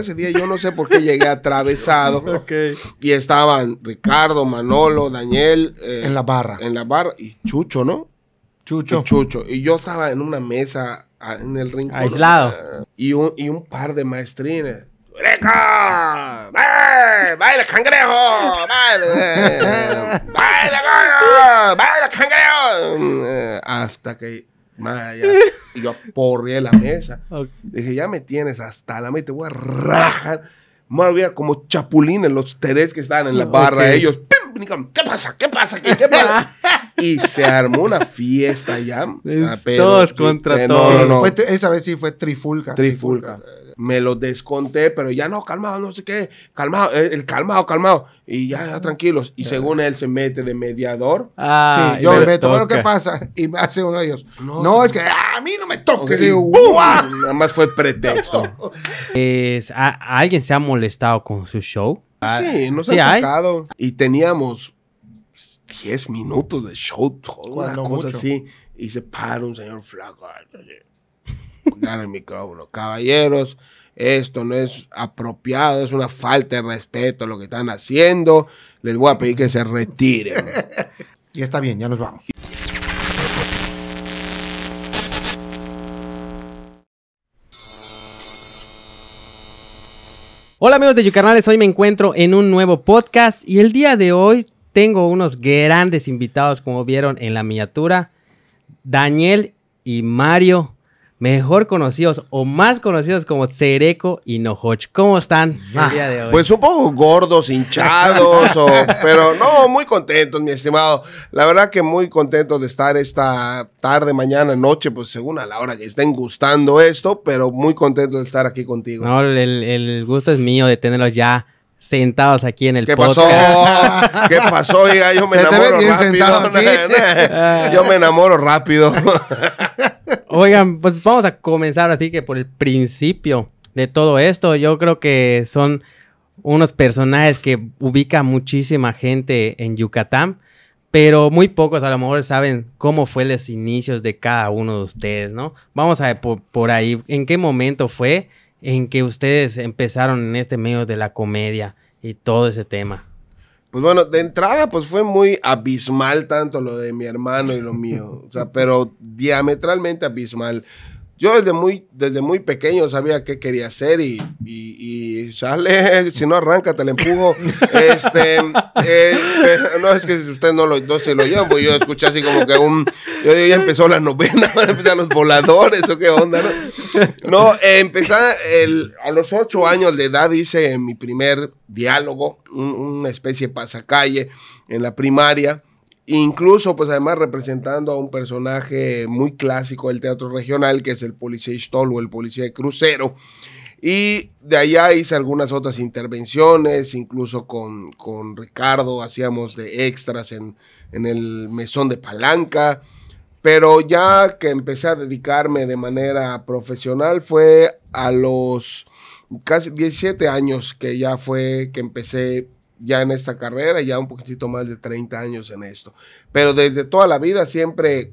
ese día yo no sé por qué llegué atravesado. Y estaban Ricardo, Manolo, Daniel. Eh, en la barra. En la barra. Y Chucho, ¿no? Chucho. Chucho. Y yo estaba en una mesa ah, en el rincón. Aislado. Y un, par de maestrines. ¡Rico! ¡Baila, cangrejo! ¡Baila! cangrejo! cangrejo! Eh, hasta que y yo porré la mesa. Dije, ya me tienes hasta la mesa, te voy a rajar. Madre como chapulines los tres que estaban en la barra, ellos, ¿qué pasa? ¿Qué pasa? ¿Qué, pasa? y se armó una fiesta ya. Ah, todos contra todos. esa vez sí fue Trifulca. trifulca me lo desconté, pero ya no, calmado, no sé qué, calmado, eh, el calmado, calmado. Y ya, tranquilos. Y según él se mete de mediador. Ah, yo me meto, pero ¿qué pasa? Y me hace uno de ellos. No, es que ah, a mí no me toque Nada más fue pretexto. es, ¿Alguien se ha molestado con su show? Ah, sí, nos ha Y teníamos 10 minutos de show, toda cosa así. Y se para un señor flaco dar el micrófono. Caballeros, esto no es apropiado, es una falta de respeto lo que están haciendo. Les voy a pedir que se retiren. y está bien, ya nos vamos. Hola amigos de Yucarnales, hoy me encuentro en un nuevo podcast y el día de hoy tengo unos grandes invitados como vieron en la miniatura, Daniel y Mario mejor conocidos o más conocidos como Cereco y Nohoch. ¿Cómo están el ah, día de hoy? Pues un poco gordos, hinchados, pero no, muy contentos, mi estimado. La verdad que muy contentos de estar esta tarde, mañana, noche, pues según a la hora que estén gustando esto, pero muy contentos de estar aquí contigo. No, el, gusto es mío de tenerlos ya sentados aquí en el ¿Qué Pasó? ¿Qué pasó? yo me enamoro rápido. yo me enamoro rápido. Oigan, pues vamos a comenzar así que por el principio de todo esto. Yo creo que son unos personajes que ubica muchísima gente en Yucatán, pero muy pocos a lo mejor saben cómo fue los inicios de cada uno de ustedes, ¿no? Vamos a ver por ahí, ¿en qué momento fue en que ustedes empezaron en este medio de la comedia y todo ese tema? Pues bueno, de entrada, pues fue muy abismal tanto lo de mi hermano y lo mío. O sea, pero diametralmente abismal. Yo desde muy, desde muy pequeño sabía qué quería hacer y, y, sale, si no arranca, te le empujo. este, eh, no, es que si usted no, lo, no se lo lleva, pues yo escuché así como que un, yo ya empezó la novena, empezaron los voladores o qué onda, ¿no? No, eh, empecé el, a los ocho años de edad hice mi primer diálogo, un, una especie de pasacalle en la primaria Incluso, pues además representando a un personaje muy clásico del teatro regional, que es el policía Stol o el policía de crucero. Y de allá hice algunas otras intervenciones, incluso con, Ricardo hacíamos de extras en, en, el mesón de Palanca. Pero ya que empecé a dedicarme de manera profesional fue a los casi 17 años que ya fue que empecé ya en esta carrera, ya un poquitito más de 30 años en esto. Pero desde toda la vida siempre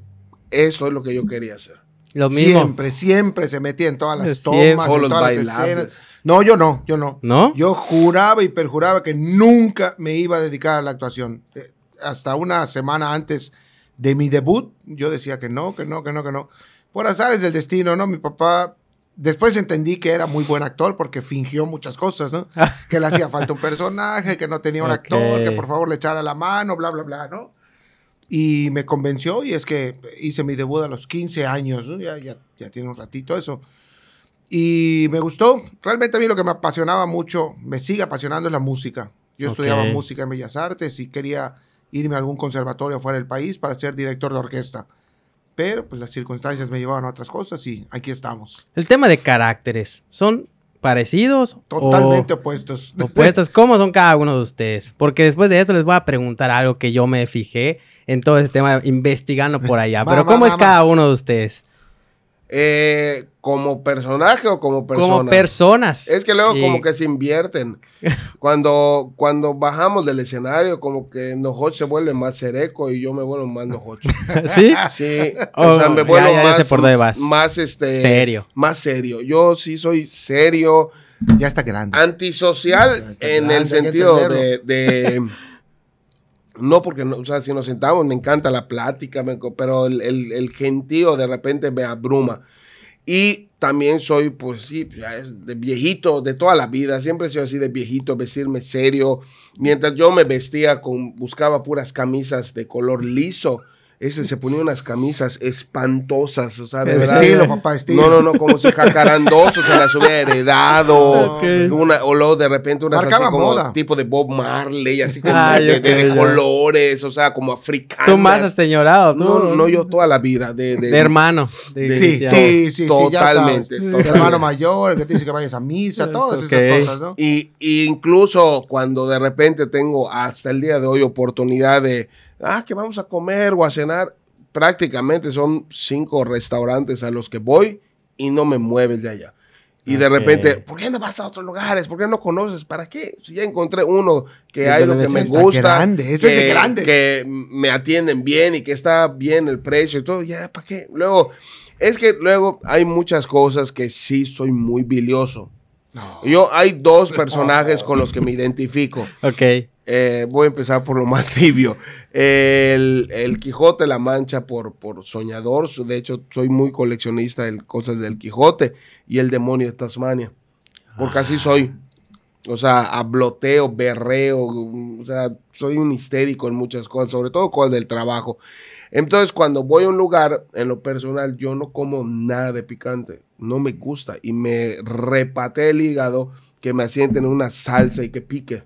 eso es lo que yo quería hacer. Lo mismo. Siempre, siempre se metía en todas las tomas, todas las escenas. No, yo no, yo no. ¿No? Yo juraba y perjuraba que nunca me iba a dedicar a la actuación. Eh, hasta una semana antes de mi debut, yo decía que no, que no, que no, que no. Por azar es del destino, ¿no? Mi papá Después entendí que era muy buen actor porque fingió muchas cosas, ¿no? Ah. que le hacía falta un personaje, que no tenía un actor, que por favor le echara la mano, bla, bla, bla, ¿no? Y me convenció y es que hice mi debut a los 15 años, ya, ya, tiene un ratito eso. Y me gustó, realmente a mí lo que me apasionaba mucho, me sigue apasionando es la música. Yo estudiaba música en Bellas Artes y quería irme a algún conservatorio fuera del país para ser director de orquesta pero pues las circunstancias me llevaban a otras cosas y aquí estamos. El tema de caracteres, ¿son parecidos? Totalmente opuestos. Opuestos, ¿cómo son cada uno de ustedes? Porque después de eso les voy a preguntar algo que yo me fijé en todo ese tema investigando por allá, pero ¿cómo es cada uno de ustedes? Eh, como personaje o como Como personas. Es que luego como que se invierten. Cuando, cuando bajamos del escenario, como que Nojoch se vuelve más cereco y yo me vuelvo más Nojoch. ¿Sí? Sí. Oh, o sea, me vuelvo más, más, este serio. Más serio. Yo sí soy serio. Ya está grande. Antisocial en el sentido de No, porque no, o sea, si nos sentamos, me encanta la plática, me, pero el, gentío de repente me abruma. Y también soy, pues sí, de viejito, de toda la vida, siempre he sido así de viejito, vestirme serio. Mientras yo me vestía con, buscaba puras camisas de color liso ese se ponía unas camisas espantosas, o sea, de verdad. Estilo, papá, estilo. No, no, no, como si jacaran dos, o sea, las hubiera heredado. Una, o luego de repente una Marcaba moda. tipo de Bob Marley, así de, colores, o sea, como africano. Tú más señorado, ¿no? No, no, yo toda la vida. De, hermano. sí, sí, sí, Totalmente. totalmente. hermano mayor, el que te dice que vayas a misa, todas esas cosas, ¿no? y incluso cuando de repente tengo hasta el día de hoy oportunidad de ah, que vamos a comer o a cenar. Prácticamente son cinco restaurantes a los que voy y no me mueves de allá. Y de repente, ¿por qué no vas a otros lugares? ¿Por qué no conoces? ¿Para qué? Si ya encontré uno que hay lo que me gusta, grande, que, es que me atienden bien y que está bien el precio y todo, ya, ¿para qué? Luego, es que luego hay muchas cosas que sí soy muy bilioso. Yo hay dos personajes con los que me identifico. ok. Eh, voy a empezar por lo más tibio. el, Quijote la Mancha por, por soñador. De hecho, soy muy coleccionista de cosas del Quijote y el demonio de Tasmania. Porque así soy. O sea, abloteo, berreo. O sea, soy un histérico en muchas cosas, sobre todo cosas del trabajo. Entonces, cuando voy a un lugar, en lo personal, yo no como nada de picante no me gusta y me repate el hígado que me asienten una salsa y que pique.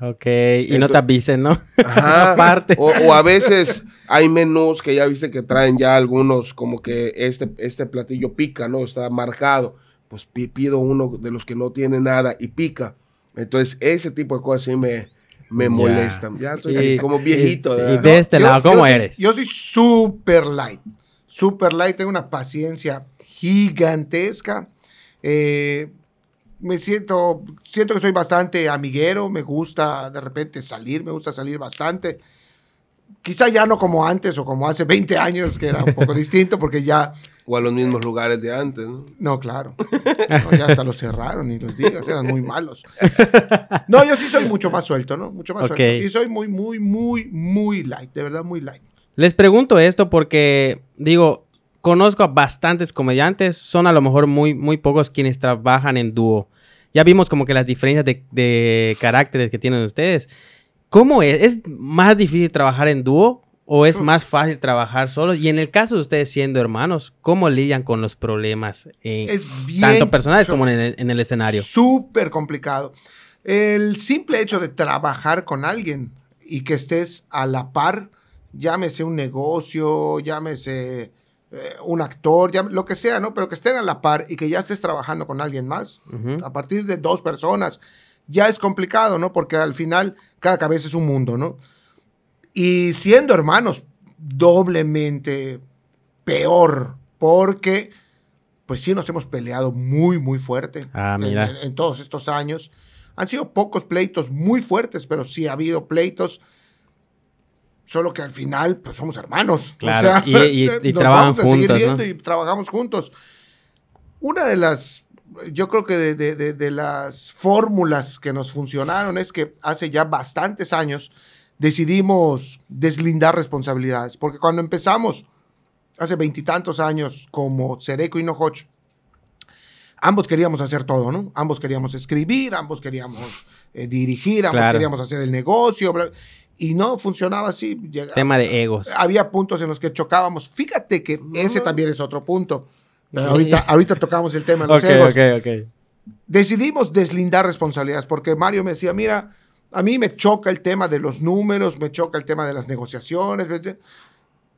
Ok, y no te avisen, ¿no? Ajá. Aparte. O, a veces hay menús que ya viste que traen ya algunos como que este, este platillo pica, ¿no? Está marcado. Pues pido uno de los que no tiene nada y pica. Entonces ese tipo de cosas sí me, me molestan. Ya, estoy como viejito. Y, de este lado, ¿cómo eres? Yo soy super light. Super light, tengo una paciencia gigantesca. Eh, me siento, siento que soy bastante amiguero, me gusta de repente salir, me gusta salir bastante. Quizá ya no como antes o como hace 20 años, que era un poco distinto, porque ya... O a los mismos lugares de antes, ¿no? No, claro. ya hasta los cerraron y los digas, eran muy malos. No, yo sí soy mucho más suelto, ¿no? Mucho más suelto. Y soy muy, muy, muy, muy light, de verdad muy light. Les pregunto esto porque, digo, conozco a bastantes comediantes, son a lo mejor muy, muy pocos quienes trabajan en dúo. Ya vimos como que las diferencias de, caracteres que tienen ustedes. ¿Cómo es? más difícil trabajar en dúo o es mm. más fácil trabajar solos? Y en el caso de ustedes siendo hermanos, ¿cómo lidian con los problemas, eh, tanto personales como en el, en el escenario? Súper complicado. El simple hecho de trabajar con alguien y que estés a la par, llámese un negocio, llámese eh, un actor, ya, lo que sea, ¿no? Pero que estén a la par y que ya estés trabajando con alguien más, a partir de dos personas, ya es complicado, ¿no? Porque al final cada cabeza es un mundo, ¿no? Y siendo hermanos, doblemente peor, porque pues sí nos hemos peleado muy, muy fuerte ah, en todos estos años. Han sido pocos pleitos muy fuertes, pero sí ha habido pleitos Solo que al final, pues somos hermanos. y, y, juntos. Y trabajamos juntos. Una de las, yo creo que de, las fórmulas que nos funcionaron es que hace ya bastantes años decidimos deslindar responsabilidades. Porque cuando empezamos, hace veintitantos años, como Sereco y Nojocho, ambos queríamos hacer todo, ¿no? Ambos queríamos escribir, ambos queríamos eh, dirigir, ambos queríamos hacer el negocio. Y no funcionaba así. Tema de egos. Había puntos en los que chocábamos. Fíjate que ese también es otro punto. Eh, ahorita, ahorita tocamos el tema de los egos. Decidimos deslindar responsabilidades porque Mario me decía, mira, a mí me choca el tema de los números, me choca el tema de las negociaciones.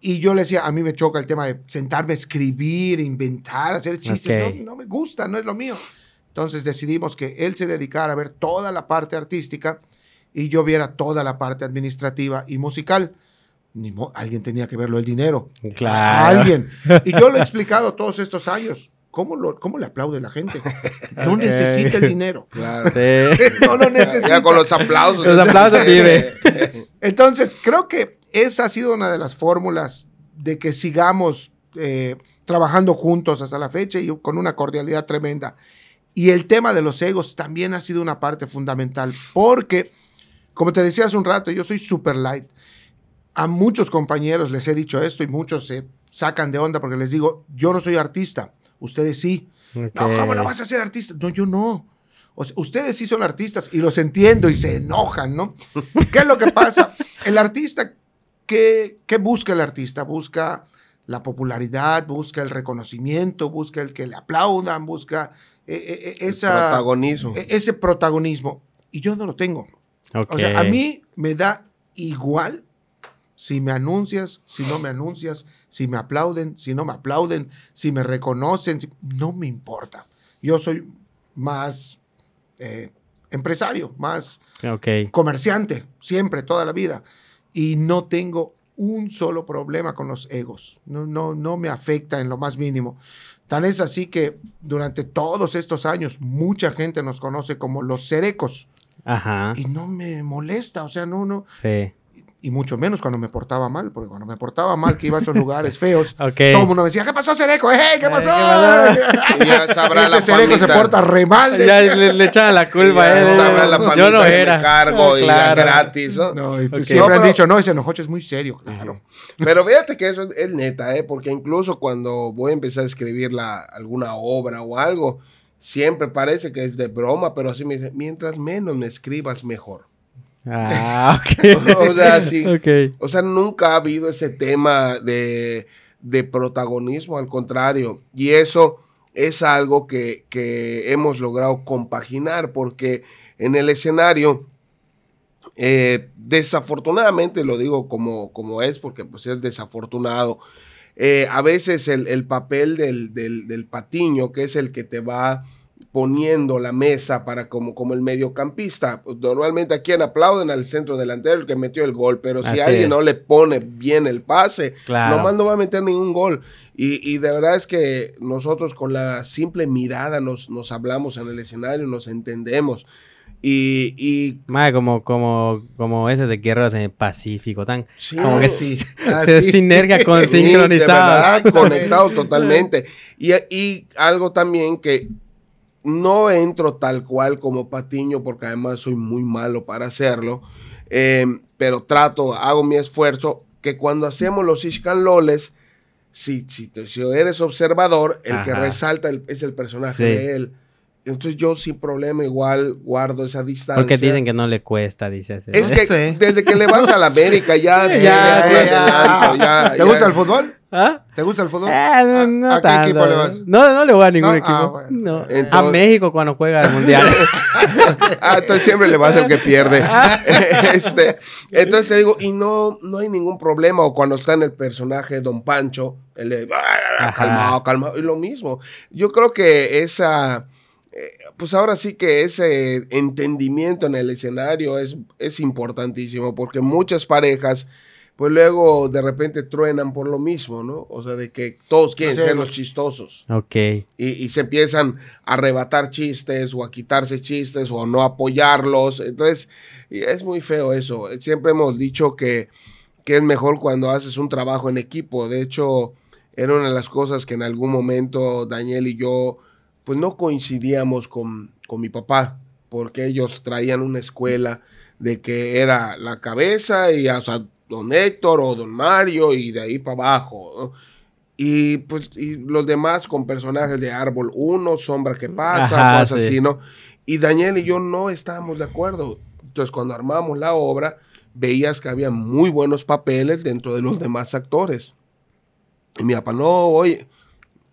Y yo le decía, a mí me choca el tema de sentarme a escribir, inventar, hacer chistes. No, no me gusta, no es lo mío. Entonces decidimos que él se dedicara a ver toda la parte artística y yo viera toda la parte administrativa y musical. Ni alguien tenía que verlo el dinero. Claro. Alguien. Y yo lo he explicado todos estos años. ¿Cómo, lo, ¿Cómo le aplaude la gente? No eh. necesita el dinero. Claro. no lo necesita. con los aplausos. Los aplausos vive. Entonces, creo que esa ha sido una de las fórmulas de que sigamos eh, trabajando juntos hasta la fecha y con una cordialidad tremenda. Y el tema de los egos también ha sido una parte fundamental porque como te decía hace un rato, yo soy super light. A muchos compañeros les he dicho esto y muchos se sacan de onda porque les digo, yo no soy artista, ustedes sí. No, ¿cómo no vas a ser artista? No, yo no. ustedes sí son artistas y los entiendo y se enojan, ¿no? ¿Qué es lo que pasa? El artista, ¿qué, busca el artista? Busca la popularidad, busca el reconocimiento, busca el que le aplaudan, busca eh, eh, eh, protagonismo. E, ese protagonismo. Y yo no lo tengo. O sea, a mí me da igual si me anuncias, si no me anuncias, si me aplauden, si no me aplauden, si me reconocen, no me importa. Yo soy más eh, empresario, más comerciante, siempre, toda la vida. Y no tengo un solo problema con los egos. No, no, no me afecta en lo más mínimo. Tan es así que durante todos estos años mucha gente nos conoce como los cerecos Ajá. Y no me molesta, o sea, no, no. Sí. Y, mucho menos cuando me portaba mal, porque cuando me portaba mal, que iba a esos lugares feos, todo el mundo me decía, ¿qué pasó, Cereco? ¡Hey, eh, eh, qué pasó! ya sabrá Ese la Cereco se porta re mal. Ya le, echaba la culpa a él. sabrá la Yo no era. cargo no, y claro. la gratis. ¿no? no y okay. siempre no, han dicho, no, ese enojoche es muy serio, claro. pero fíjate que eso es, es, neta, ¿eh? porque incluso cuando voy a empezar a escribir la, alguna obra o algo, siempre parece que es de broma, pero así me dice, mientras menos me escribas, mejor. Ah, ok. o, sea, nunca ha habido ese tema de, protagonismo, al contrario. Y eso es algo que, hemos logrado compaginar, porque en el escenario... Eh, desafortunadamente lo digo como, como es, porque pues es desafortunado. Eh, a veces el, papel del, patiño, que es el que te va poniendo la mesa para como, como el mediocampista. Pues, normalmente a quien aplauden al centro delantero, el que metió el gol, pero si alguien no le pone bien el pase, nomás no va a meter ningún gol. Y, y, de verdad es que nosotros con la simple mirada nos, nos hablamos en el escenario, nos entendemos. Y, como, como, como ese de guerras en el Pacífico, tan como que sinergia con sincronizado. conectado totalmente. Y, algo también que no entro tal cual como Patiño, porque además soy muy malo para hacerlo, em, pero trato, hago mi esfuerzo, que cuando hacemos los Ishkan Loles, si, si, eres observador, el que resalta es el personaje de él. Entonces yo sin problema igual guardo esa distancia. Porque dicen que no le cuesta, dice Es que este. desde que le vas a la América ya... ya, ya, ¿Ah? ¿Te gusta el fútbol? ¿Te gusta el fútbol? no, no ¿A, qué equipo le vas? No, no le voy a ningún ah, equipo. a México cuando juega el Mundial. ah, entonces siempre le vas al que pierde. Ah. Este, entonces te digo, y no, no hay ningún problema. O cuando está en el personaje Don Pancho, él le dice calmado, calmado. Y lo mismo. Yo creo que esa pues ahora sí que ese entendimiento en el escenario es, es importantísimo porque muchas parejas pues luego de repente truenan por lo mismo, ¿no? O sea, de que todos quieren ser los chistosos. Ok. Y, se empiezan a arrebatar chistes o a quitarse chistes o no apoyarlos. Entonces, es muy feo eso. Siempre hemos dicho que, que es mejor cuando haces un trabajo en equipo. De hecho, era una de las cosas que en algún momento Daniel y yo pues no coincidíamos con, mi papá, porque ellos traían una escuela de que era la cabeza y hasta don Héctor o don Mario y de ahí para abajo. Y pues los demás con personajes de Árbol uno Sombra que pasa, cosas así, ¿no? Y Daniel y yo no estábamos de acuerdo. Entonces cuando armamos la obra, veías que había muy buenos papeles dentro de los demás actores. Y mi papá, no, oye,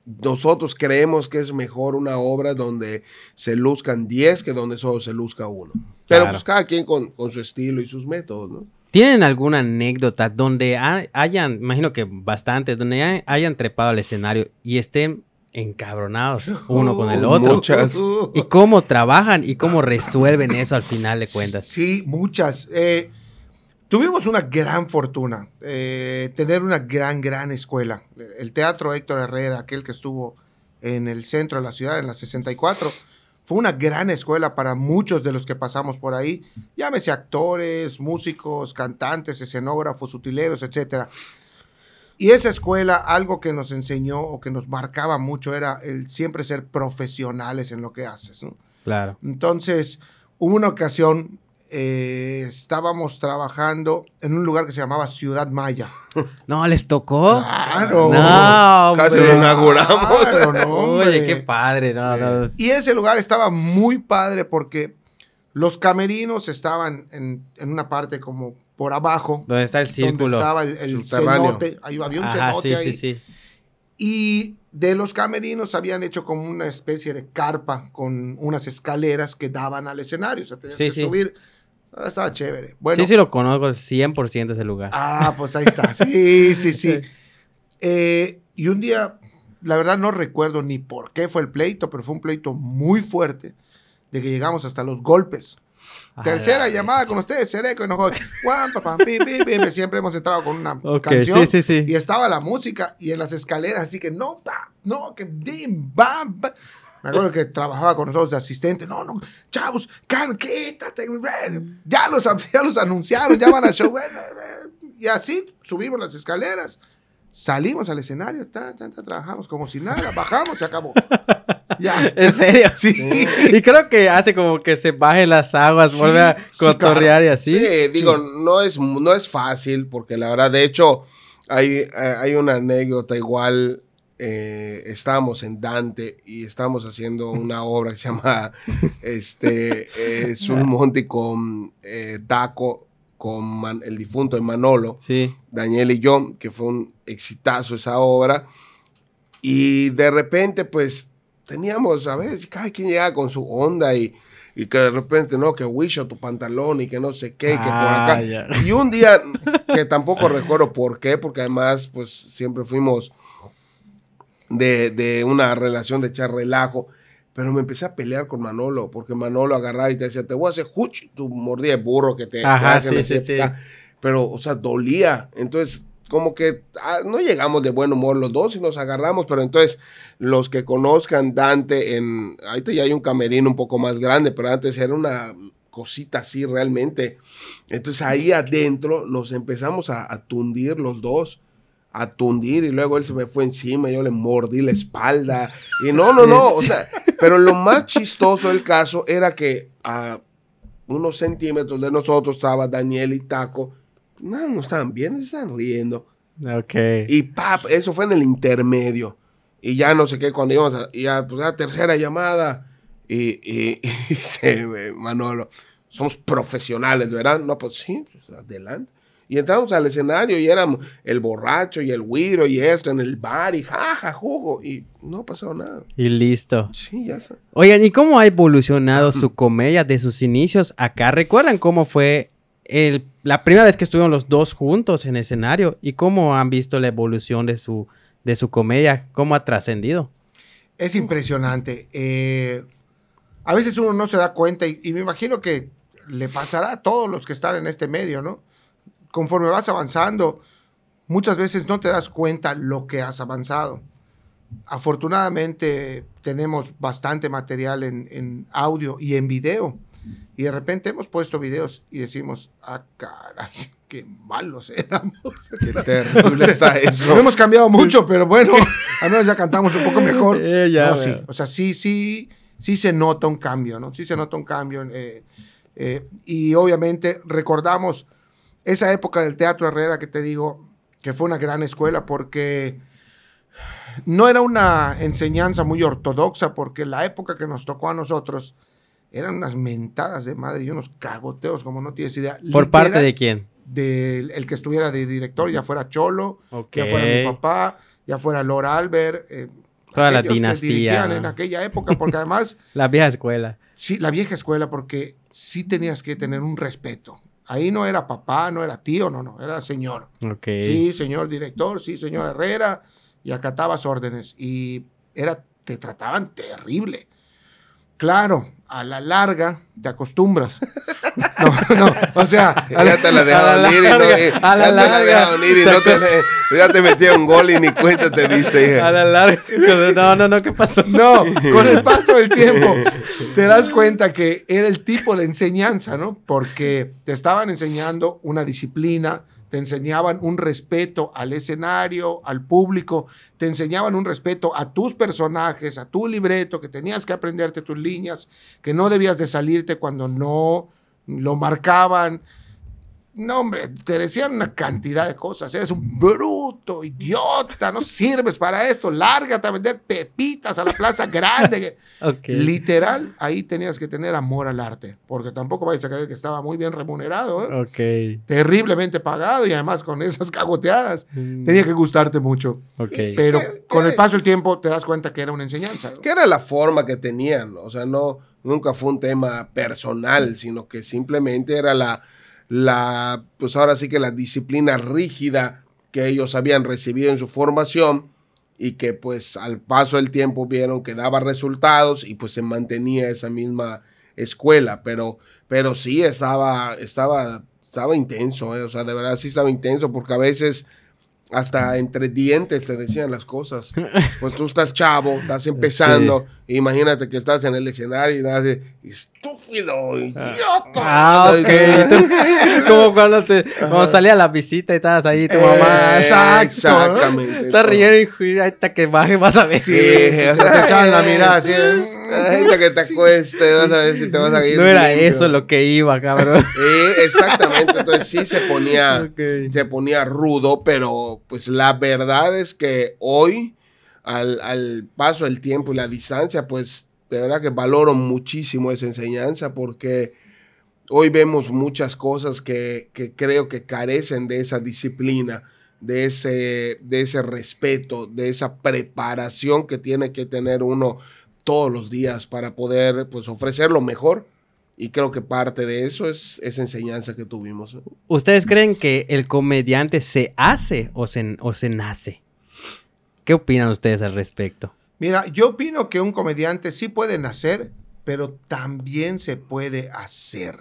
nosotros creemos que es mejor una obra donde se luzcan 10 que donde solo se luzca uno. Pero pues cada quien con, su estilo y sus métodos, ¿no? ¿Tienen alguna anécdota donde hayan, imagino que bastantes, donde hayan, trepado al escenario y estén encabronados uno con el otro. Muchas. ¿Y cómo trabajan y cómo resuelven eso al final de cuentas? Sí, muchas. Eh, Tuvimos una gran fortuna, eh, tener una gran, gran escuela. El Teatro Héctor Herrera, aquel que estuvo en el centro de la ciudad, en la 64, fue una gran escuela para muchos de los que pasamos por ahí, llámese actores, músicos, cantantes, escenógrafos, utileros, etc. Y esa escuela, algo que nos enseñó o que nos marcaba mucho era el siempre ser profesionales en lo que haces. Claro. Entonces, hubo una ocasión eh, estábamos trabajando en un lugar que se llamaba Ciudad Maya. No, ¿les tocó? Claro. No, Casi lo inauguramos. no, Oye, qué padre. Y ese lugar estaba muy padre porque los camerinos estaban en, una parte como por abajo. Donde está el círculo. Donde estaba el, el cenote. Ahí había un cenote sí, ahí. Sí, sí. Y de los camerinos habían hecho como una especie de carpa con unas escaleras que daban al escenario. O sea, tenías que subir Ah, estaba chévere. Bueno, sí, sí, lo conozco 100% ese lugar. Ah, pues ahí está. Sí, sí, sí. Eh, y un día, la verdad no recuerdo ni por qué fue el pleito, pero fue un pleito muy fuerte de que llegamos hasta los golpes. Tercera llamada con ustedes, Cereco y nosotros. Siempre hemos entrado con una canción. Y estaba la música y en las escaleras, así que no, no, que dim, bam, bam. Me acuerdo que trabajaba con nosotros de asistente. No, no, chavos, can, quítate. Ya los, los anunciaron, ya van a show. Y así subimos las escaleras. Salimos al escenario, trabajamos como si nada, bajamos, y acabó. Ya. ¿En serio? Sí. Y creo que hace como que se bajen las aguas, vuelve a cotorrear y así. Sí, digo, No, es, no es fácil, porque la verdad, de hecho, hay, eh, hay una anécdota igual eh, estábamos en Dante y estábamos haciendo una obra que se llama este, eh, con Taco Daco, con el difunto de Manolo, Daniel y yo, que fue un exitazo esa obra. Y de repente, pues, teníamos, a veces, cada quien llegaba con su onda y y que de repente, no, que Wisho tu pantalón y que no sé qué, y que ah, Y un día que tampoco recuerdo por qué, porque además, pues siempre fuimos de, una relación de echar relajo. Pero me empecé a pelear con Manolo, porque Manolo agarraba y te decía, te voy a hacer huch, tu mordida burro que te, Ajá, sí, Pero, o sea, dolía. Entonces, como que ah, no llegamos de buen humor los dos y nos agarramos, pero entonces los que conozcan Dante en, ahorita ya hay un camerino un poco más grande, pero antes era una cosita así realmente. Entonces ahí adentro nos empezamos a, a tundir los dos a y luego él se me fue encima, yo le mordí la espalda y no, no, no, o sea, pero lo más chistoso del caso era que a unos centímetros de nosotros estaba Daniel y Taco, no, no estaban bien, están riendo. Ok. Y pap, eso fue en el intermedio y ya no sé qué, cuando íbamos a, ya, pues, a la tercera llamada y, y, Manolo, somos profesionales, ¿verdad? No, pues sí, pues, adelante. Y entramos al escenario y éramos el borracho y el güiro y esto en el bar y jaja, jugo. Y no ha pasado nada. Y listo. Sí, ya Oigan, ¿y cómo ha evolucionado su comedia de sus inicios acá? ¿Recuerdan cómo fue el, la primera vez que estuvieron los dos juntos en escenario? ¿Y cómo han visto la evolución de su, de su comedia? ¿Cómo ha trascendido? Es impresionante. Eh, a veces uno no se da cuenta y me imagino que le pasará a todos los que están en este medio, ¿no? conforme vas avanzando, muchas veces no te das cuenta lo que has avanzado. Afortunadamente tenemos bastante material en, audio y en video. Y de repente hemos puesto videos y decimos, ah, caray, qué malos éramos. Qué terrible está eso. hemos cambiado mucho, pero bueno, al menos ya cantamos un poco mejor. Eh, o sea, sí, sí, sí se nota un cambio, ¿no? Sí se nota un cambio. Eh, eh, y obviamente recordamos esa época del Teatro Herrera que te digo, que fue una gran escuela porque no era una enseñanza muy ortodoxa, porque la época que nos tocó a nosotros eran unas mentadas de madre y unos cagoteos, como no tienes idea. ¿Por parte de quién? Del el que estuviera de director, ya fuera Cholo, ya fuera mi papá, ya fuera Laura Albert. Eh, Toda la dinastía. en aquella época, porque además. la vieja escuela. Sí, la vieja escuela, porque sí tenías que tener un respeto. Ahí no era papá, no era tío, no, no, era señor. Sí, señor director, sí, señor Herrera, y acatabas órdenes. Y era, te trataban terrible. Claro, a la larga te acostumbras. No, no, o sea, ya te la eh, a la ya te un gol y ni cuenta te diste. A la larga, no, no, no, ¿qué pasó? No, con el paso del tiempo te das cuenta que era el tipo de enseñanza, ¿no? Porque te estaban enseñando una disciplina, te enseñaban un respeto al escenario, al público, te enseñaban un respeto a tus personajes, a tu libreto, que tenías que aprenderte tus líneas, que no debías de salirte cuando no lo marcaban. No, hombre, te decían una cantidad de cosas. Eres un bruto, idiota, no sirves para esto. Lárgate a vender pepitas a la plaza grande. Literal, ahí tenías que tener amor al arte, porque tampoco vais a creer que estaba muy bien remunerado. ¿eh? Terriblemente pagado y además con esas cagoteadas. Mm. Tenía que gustarte mucho. Pero con el paso del tiempo te das cuenta que era una enseñanza. Que era la forma que tenían, o sea, no, nunca fue un tema personal, sino que simplemente era la la, pues ahora sí que la disciplina rígida que ellos habían recibido en su formación y que pues al paso del tiempo vieron que daba resultados y pues se mantenía esa misma escuela, pero, pero sí estaba, estaba, estaba intenso, eh. o sea, de verdad sí estaba intenso porque a veces hasta entre dientes te decían las cosas. Pues tú estás chavo, estás empezando, imagínate que estás en el escenario y, das, estúpido, ah. idiota. Ah, ok. como cuando te, cuando salía la visita y estabas ahí, tu mamá. Exactamente. Estás riendo y está que baje vas a ver. Sí, hasta te echaban la mirada así. Hasta que te acueste, vas a ver si te vas a ir. No era eso lo que iba, cabrón. Sí, exactamente. Entonces sí se ponía, se ponía rudo, pero pues la verdad es que hoy, al, al paso del tiempo y la distancia, pues de verdad que valoro muchísimo esa enseñanza porque hoy vemos muchas cosas que, creo que carecen de esa disciplina, de ese, de ese respeto, de esa preparación que tiene que tener uno todos los días para poder pues, ofrecer lo mejor. Y creo que parte de eso es esa enseñanza que tuvimos. ¿Ustedes creen que el comediante se hace o se, o se nace? ¿Qué opinan ustedes al respecto? Mira, yo opino que un comediante sí puede nacer, pero también se puede hacer.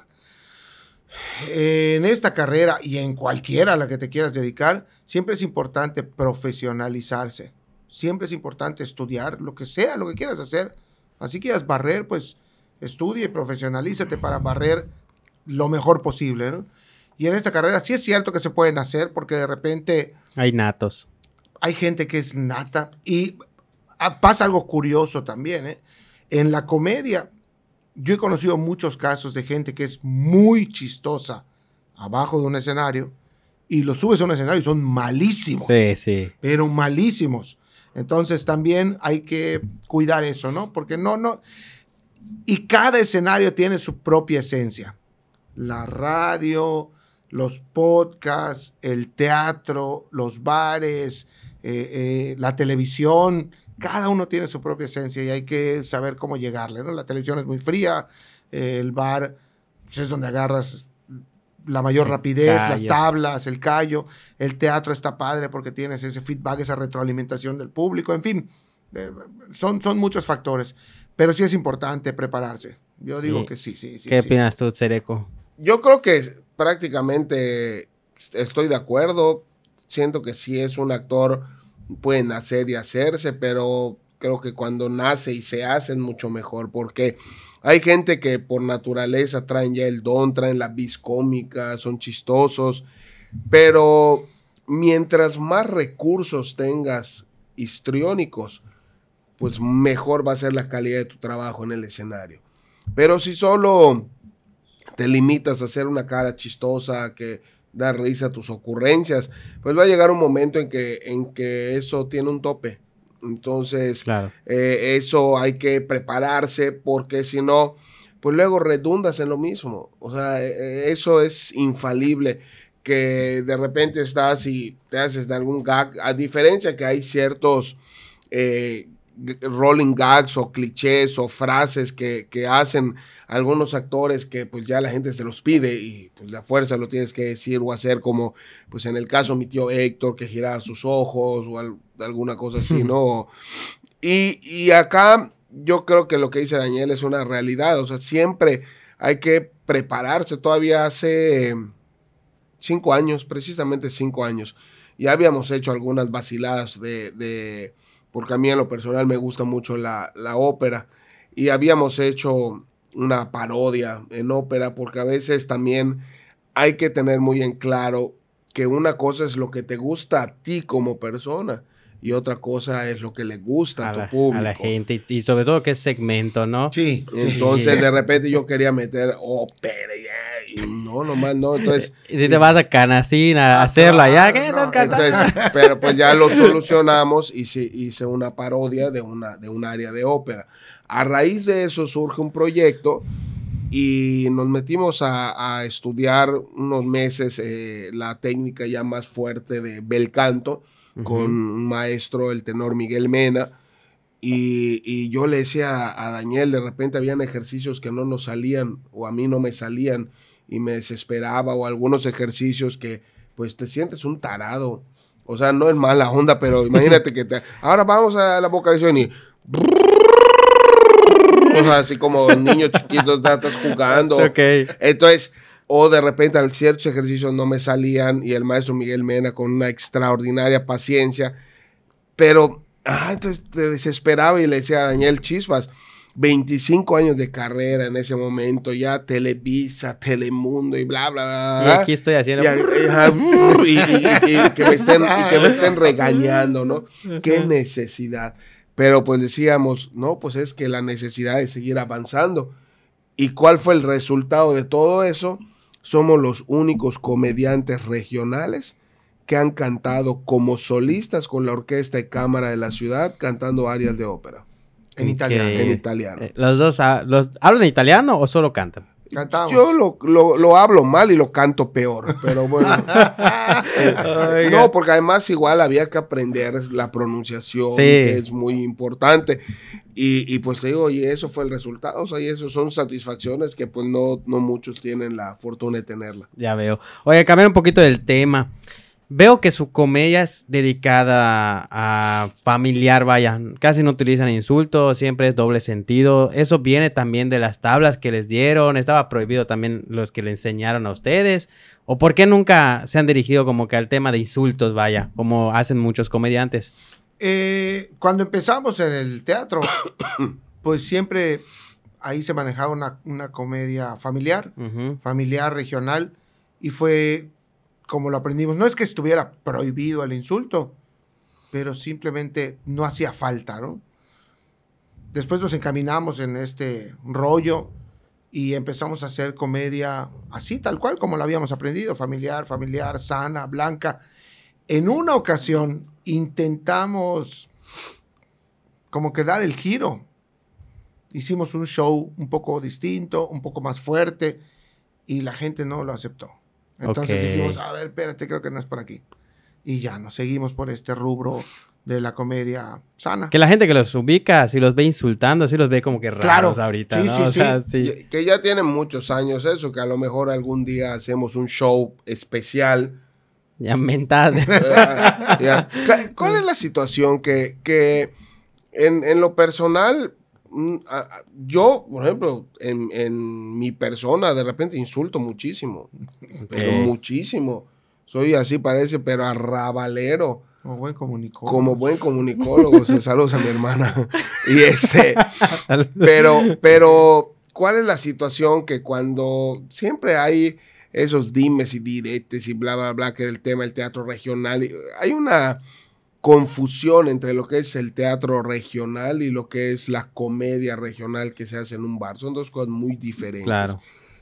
En esta carrera y en cualquiera a la que te quieras dedicar, siempre es importante profesionalizarse. Siempre es importante estudiar lo que sea, lo que quieras hacer. Así que quieras barrer, pues estudia y profesionalízate para barrer lo mejor posible. Y en esta carrera sí es cierto que se puede hacer porque de repente... Hay natos. Hay gente que es nata y Ah, pasa algo curioso también. ¿eh? En la comedia, yo he conocido muchos casos de gente que es muy chistosa abajo de un escenario y los subes a un escenario y son malísimos. Sí, sí. Pero malísimos. Entonces también hay que cuidar eso, ¿no? Porque no, no. Y cada escenario tiene su propia esencia. La radio, los podcasts, el teatro, los bares, eh, eh, la televisión, cada uno tiene su propia esencia y hay que saber cómo llegarle, ¿no? La televisión es muy fría, el bar pues, es donde agarras la mayor rapidez, las tablas, el callo, el teatro está padre porque tienes ese feedback, esa retroalimentación del público, en fin, eh, son, son muchos factores, pero sí es importante prepararse. Yo digo que sí, sí, sí. ¿Qué opinas tú, Cereco? Yo creo que prácticamente estoy de acuerdo, siento que sí es un actor pueden hacer y hacerse, pero creo que cuando nace y se hace es mucho mejor, porque hay gente que por naturaleza traen ya el don, traen la vis son chistosos, pero mientras más recursos tengas histriónicos, pues mejor va a ser la calidad de tu trabajo en el escenario. Pero si solo te limitas a hacer una cara chistosa que dar risa a tus ocurrencias, pues va a llegar un momento en que, en que eso tiene un tope. Entonces, eh, eso hay que prepararse porque si no, pues luego redundas en lo mismo. O sea, e, e, eso es infalible, que de repente estás y te haces de algún gag, a diferencia que hay ciertos eh, rolling gags o clichés o frases que, que, hacen algunos actores que pues ya la gente se los pide y pues la fuerza lo tienes que decir o hacer como pues en el caso mi tío Héctor que giraba sus ojos o alguna cosa así, ¿no? Y, acá yo creo que lo que dice Daniel es una realidad, o sea, siempre hay que prepararse, todavía hace cinco años, precisamente cinco años, ya habíamos hecho algunas vaciladas de porque a mí en lo personal me gusta mucho la, ópera. Y habíamos hecho una parodia en ópera, porque a veces también hay que tener muy en claro que una cosa es lo que te gusta a ti como persona y otra cosa es lo que le gusta a, tu la, público. A la gente y, sobre todo qué segmento, ¿no? Sí. Entonces de repente yo quería meter ópera, no, nomás no. Entonces. Y si te vas a Canacín a ah, hacerla ya, ¿qué no, entonces, Pero pues ya lo solucionamos y hice una parodia de una de un área de ópera. A raíz de eso surge un proyecto y nos metimos a, estudiar unos meses eh, la técnica ya más fuerte de bel canto con un maestro, el tenor Miguel Mena. Y, y, yo le decía a, a, Daniel, de repente habían ejercicios que no nos salían o a mí no me salían y me desesperaba o algunos ejercicios que pues te sientes un tarado. O sea, no es mala onda, pero imagínate que te... Ahora vamos a la vocalización y... O sea, así como niños chiquitos estás jugando. Entonces, o de repente ciertos ejercicios no me salían y el maestro Miguel Mena con una extraordinaria paciencia. Pero, ah, entonces te desesperaba y le decía a Daniel Chispas, 25 años de carrera en ese momento, ya Televisa, Telemundo y bla, bla, bla. aquí estoy haciendo... Uh, y, y, y, que, me estén, que me estén regañando, ¿no? Qué necesidad. Pero pues decíamos, no, pues es que la necesidad de seguir avanzando. ¿Y cuál fue el resultado de todo eso? Somos los únicos comediantes regionales que han cantado como solistas con la orquesta y cámara de la ciudad cantando arias de ópera. En italiano. En eh, italiano. ¿Los dos ah, hablan italiano o solo cantan? Cantamos. Yo lo, hablo mal y lo canto peor, pero bueno. Este, no, porque además igual había que aprender la pronunciación, que es muy importante. Y, pues digo, y eso fue el resultado, o sea, y eso son satisfacciones que pues no, no muchos tienen la fortuna de tenerla. Ya veo. Oye, cambiar un poquito del tema. Veo que su comedia es dedicada a familiar, vaya, casi no utilizan insultos, siempre es doble sentido. Eso viene también de las tablas que les dieron, estaba prohibido también los que le enseñaron a ustedes. ¿O por qué nunca se han dirigido como que al tema de insultos, vaya, como hacen muchos comediantes? Eh, cuando empezamos en el teatro, pues siempre ahí se manejaba una, comedia familiar, familiar, regional, y fue como lo aprendimos, no es que estuviera prohibido el insulto, pero simplemente no hacía falta, ¿no? Después nos encaminamos en este rollo y empezamos a hacer comedia así, tal cual como la habíamos aprendido, familiar, familiar, sana, blanca. En una ocasión intentamos como que dar el giro. Hicimos un show un poco distinto, un poco más fuerte y la gente no lo aceptó. Entonces dijimos, a ver, espérate, creo que no es por aquí. Y ya nos seguimos por este rubro de la comedia sana. Que la gente que los ubica, si los ve insultando, si los ve como que raros ahorita. ¿no? sí, sí. Que ya tienen muchos años eso, que a lo mejor algún día hacemos un show especial. Ya mentadas. ¿Cuál es la situación que, que en, en lo personal Mm, yo, por ejemplo, en, mi persona de repente insulto muchísimo, pero muchísimo. Soy así, parece, pero arrabalero. Como buen comunicólogo. Como buen comunicólogo. saludos a mi hermana. Y ese. Pero, pero, ¿cuál es la situación que cuando siempre hay esos dimes y diretes y bla, bla, bla, que el tema del teatro regional, hay una confusión entre lo que es el teatro regional y lo que es la comedia regional que se hace en un bar. Son dos cosas muy diferentes.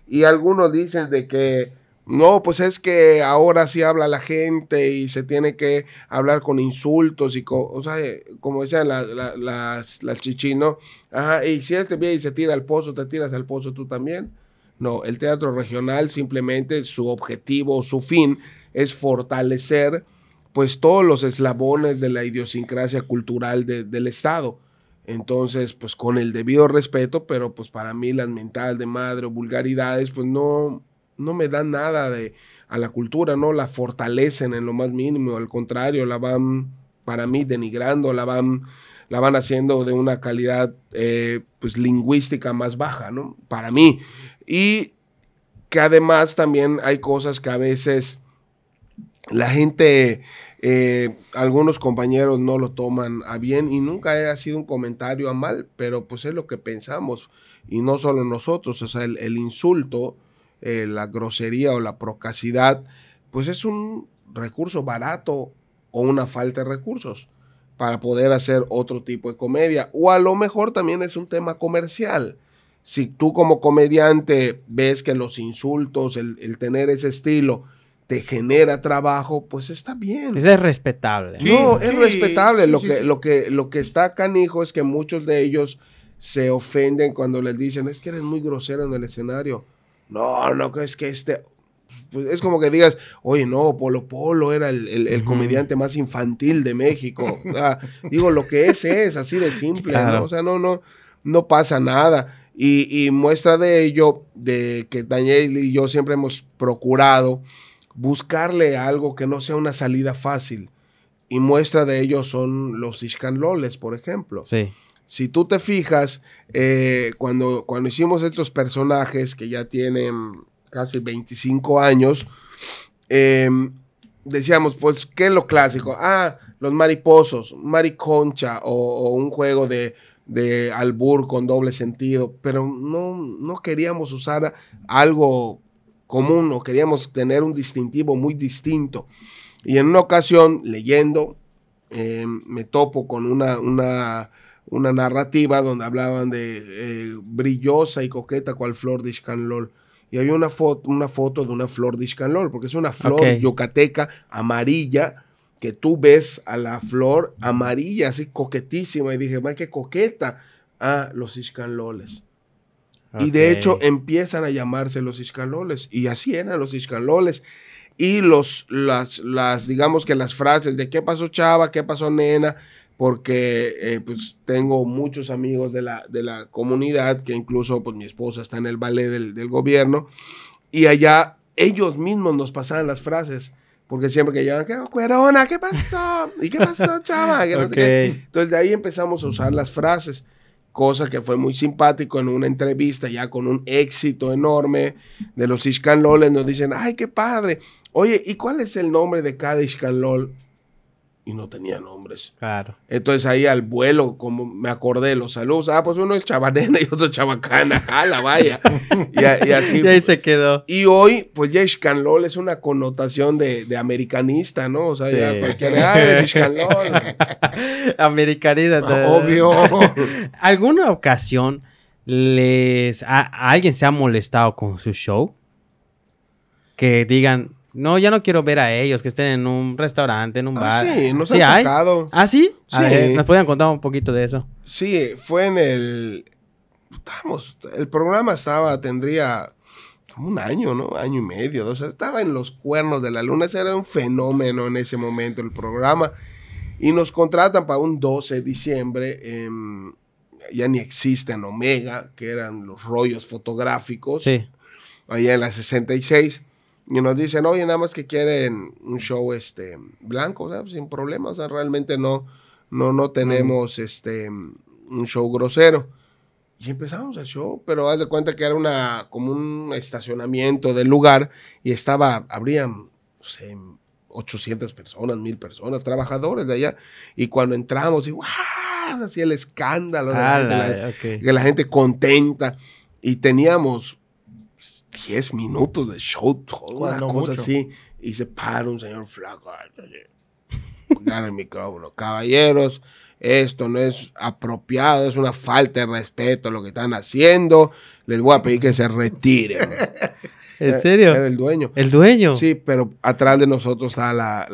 Y algunos dicen de que no, pues es que ahora sí habla la gente y se tiene que hablar con insultos y como decían las, las y si este viene y se tira al pozo, te tiras al pozo tú también. No, el teatro regional simplemente su objetivo, su fin es fortalecer pues todos los eslabones de la idiosincrasia cultural del Estado. Entonces, pues con el debido respeto, pero pues para mí las mentales de madre o vulgaridades, pues no, no me dan nada de, a la cultura, no la fortalecen en lo más mínimo, al contrario, la van, para mí, denigrando, la van, la van haciendo de una calidad eh, pues lingüística más baja, ¿no? Para mí. Y que además también hay cosas que a veces la gente eh, algunos compañeros no lo toman a bien y nunca ha sido un comentario a mal, pero pues es lo que pensamos. Y no solo nosotros, o sea, el, insulto, eh, la grosería o la procacidad, pues es un recurso barato o una falta de recursos para poder hacer otro tipo de comedia. O a lo mejor también es un tema comercial. Si tú como comediante ves que los insultos, el tener ese estilo, te genera trabajo, pues está bien. Eso es respetable. no, es respetable. lo, que, Lo, que, lo que está canijo es que muchos de ellos se ofenden cuando les dicen, es que eres muy grosero en el escenario. No, no, es que este... Pues es como que digas, oye, no, Polo Polo era el, el, comediante más infantil de México. digo, lo que es es, así de simple, O sea, no, no, no pasa nada. Y, y muestra de ello, de que Daniel y yo siempre hemos procurado buscarle algo que no sea una salida fácil. Y muestra de ello son los Loles, por ejemplo. Sí. Si tú te fijas, eh, cuando, cuando hicimos estos personajes que ya tienen casi 25 años, em, decíamos, pues, ¿qué es lo clásico? Ah, los mariposos, mariconcha o, o un juego de, albur con doble sentido, pero no, no queríamos usar algo común o queríamos tener un distintivo muy distinto. Y en una ocasión, leyendo, eh, me topo con una, narrativa donde hablaban de eh, brillosa y coqueta cual flor de Iscanlol. Y había una foto, una foto de una flor de Iscanlol, porque es una flor yucateca amarilla que tú ves a la flor amarilla, así coquetísima. Y dije, más que coqueta a ah, los Iscanloles. Y de hecho empiezan a llamarse los iscaloles. Y así eran los iscaloles. Y los, las, las, digamos que las frases de qué pasó chava, qué pasó nena, porque eh, pues tengo muchos amigos de la, de la comunidad, que incluso pues mi esposa está en el ballet del, del gobierno, y allá ellos mismos nos pasaban las frases. Porque siempre que llegan, ¿qué ¿Qué pasó? ¿Y qué pasó, chava? Entonces de ahí empezamos a usar las frases cosa que fue muy simpático en una entrevista ya con un éxito enorme de los Ishkan Nos dicen, ay, qué padre. Oye, ¿y cuál es el nombre de cada Ishkan Lol? y no tenía nombres. Claro. Entonces ahí al vuelo, como me acordé, los saludos. Ah, pues uno es chabanena y otro chabacana. Ah, la vaya. y, así. Y ahí se quedó. Y hoy, pues ya Lol es una connotación de, americanista, ¿no? O sea, ya cualquiera, ah, Americanista. Ah, obvio. ¿Alguna ocasión les a alguien se ha molestado con su show? Que digan, no, ya no quiero ver a ellos que estén en un restaurante, en un ah, bar. Ah, sí, nos han sacado. ¿Ah, sí? Sí. ¿Nos podían contar un poquito de eso? Sí, fue en el... Estamos, el programa estaba, tendría como un año, ¿no? Año y medio, O sea, estaba en los cuernos de la luna. Ese era un fenómeno en ese momento, el programa. Y nos contratan para un 12 de diciembre. Em, ya ni existen Omega, que eran los rollos fotográficos. Sí. Allá en la 66 y nos dicen, oye, nada más que quieren un show este, blanco, sin problemas, o sea, realmente no, no, no tenemos este, un show grosero. Y empezamos el show, pero haz de cuenta que era una, como un estacionamiento del lugar y estaba, habrían, no sé, 800 personas, 1000 personas, trabajadores de allá. Y cuando entramos, y el escándalo de, de la gente contenta. Y teníamos 10 minutos de show, una cosa así, y se para un señor flaco. dar el micrófono. Caballeros, esto no es apropiado, es una falta de respeto lo que están haciendo. Les voy a pedir que se retiren. ¿En eh, serio? Era el dueño. ¿El dueño? Sí, pero atrás de nosotros está la,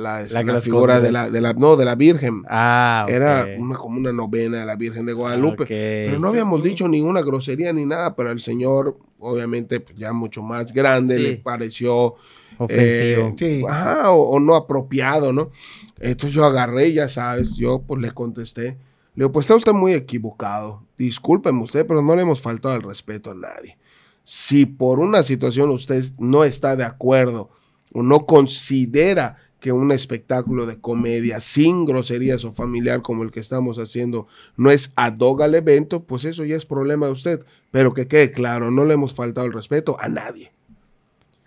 figura de la, no, de la Virgen. Ah, Era como una novena de la Virgen de Guadalupe. Pero no habíamos dicho ninguna grosería ni nada, pero el señor, obviamente, pues, ya mucho más grande, le pareció... Ofensivo. Eh, o, no apropiado, ¿no? Entonces yo agarré, ya sabes, yo pues le contesté. Le digo, pues está usted muy equivocado. Discúlpeme usted, pero no le hemos faltado el respeto a nadie. Si por una situación usted no está de acuerdo o no considera que un espectáculo de comedia sin groserías o familiar como el que estamos haciendo no es ad al evento, pues eso ya es problema de usted. Pero que quede claro, no le hemos faltado el respeto a nadie.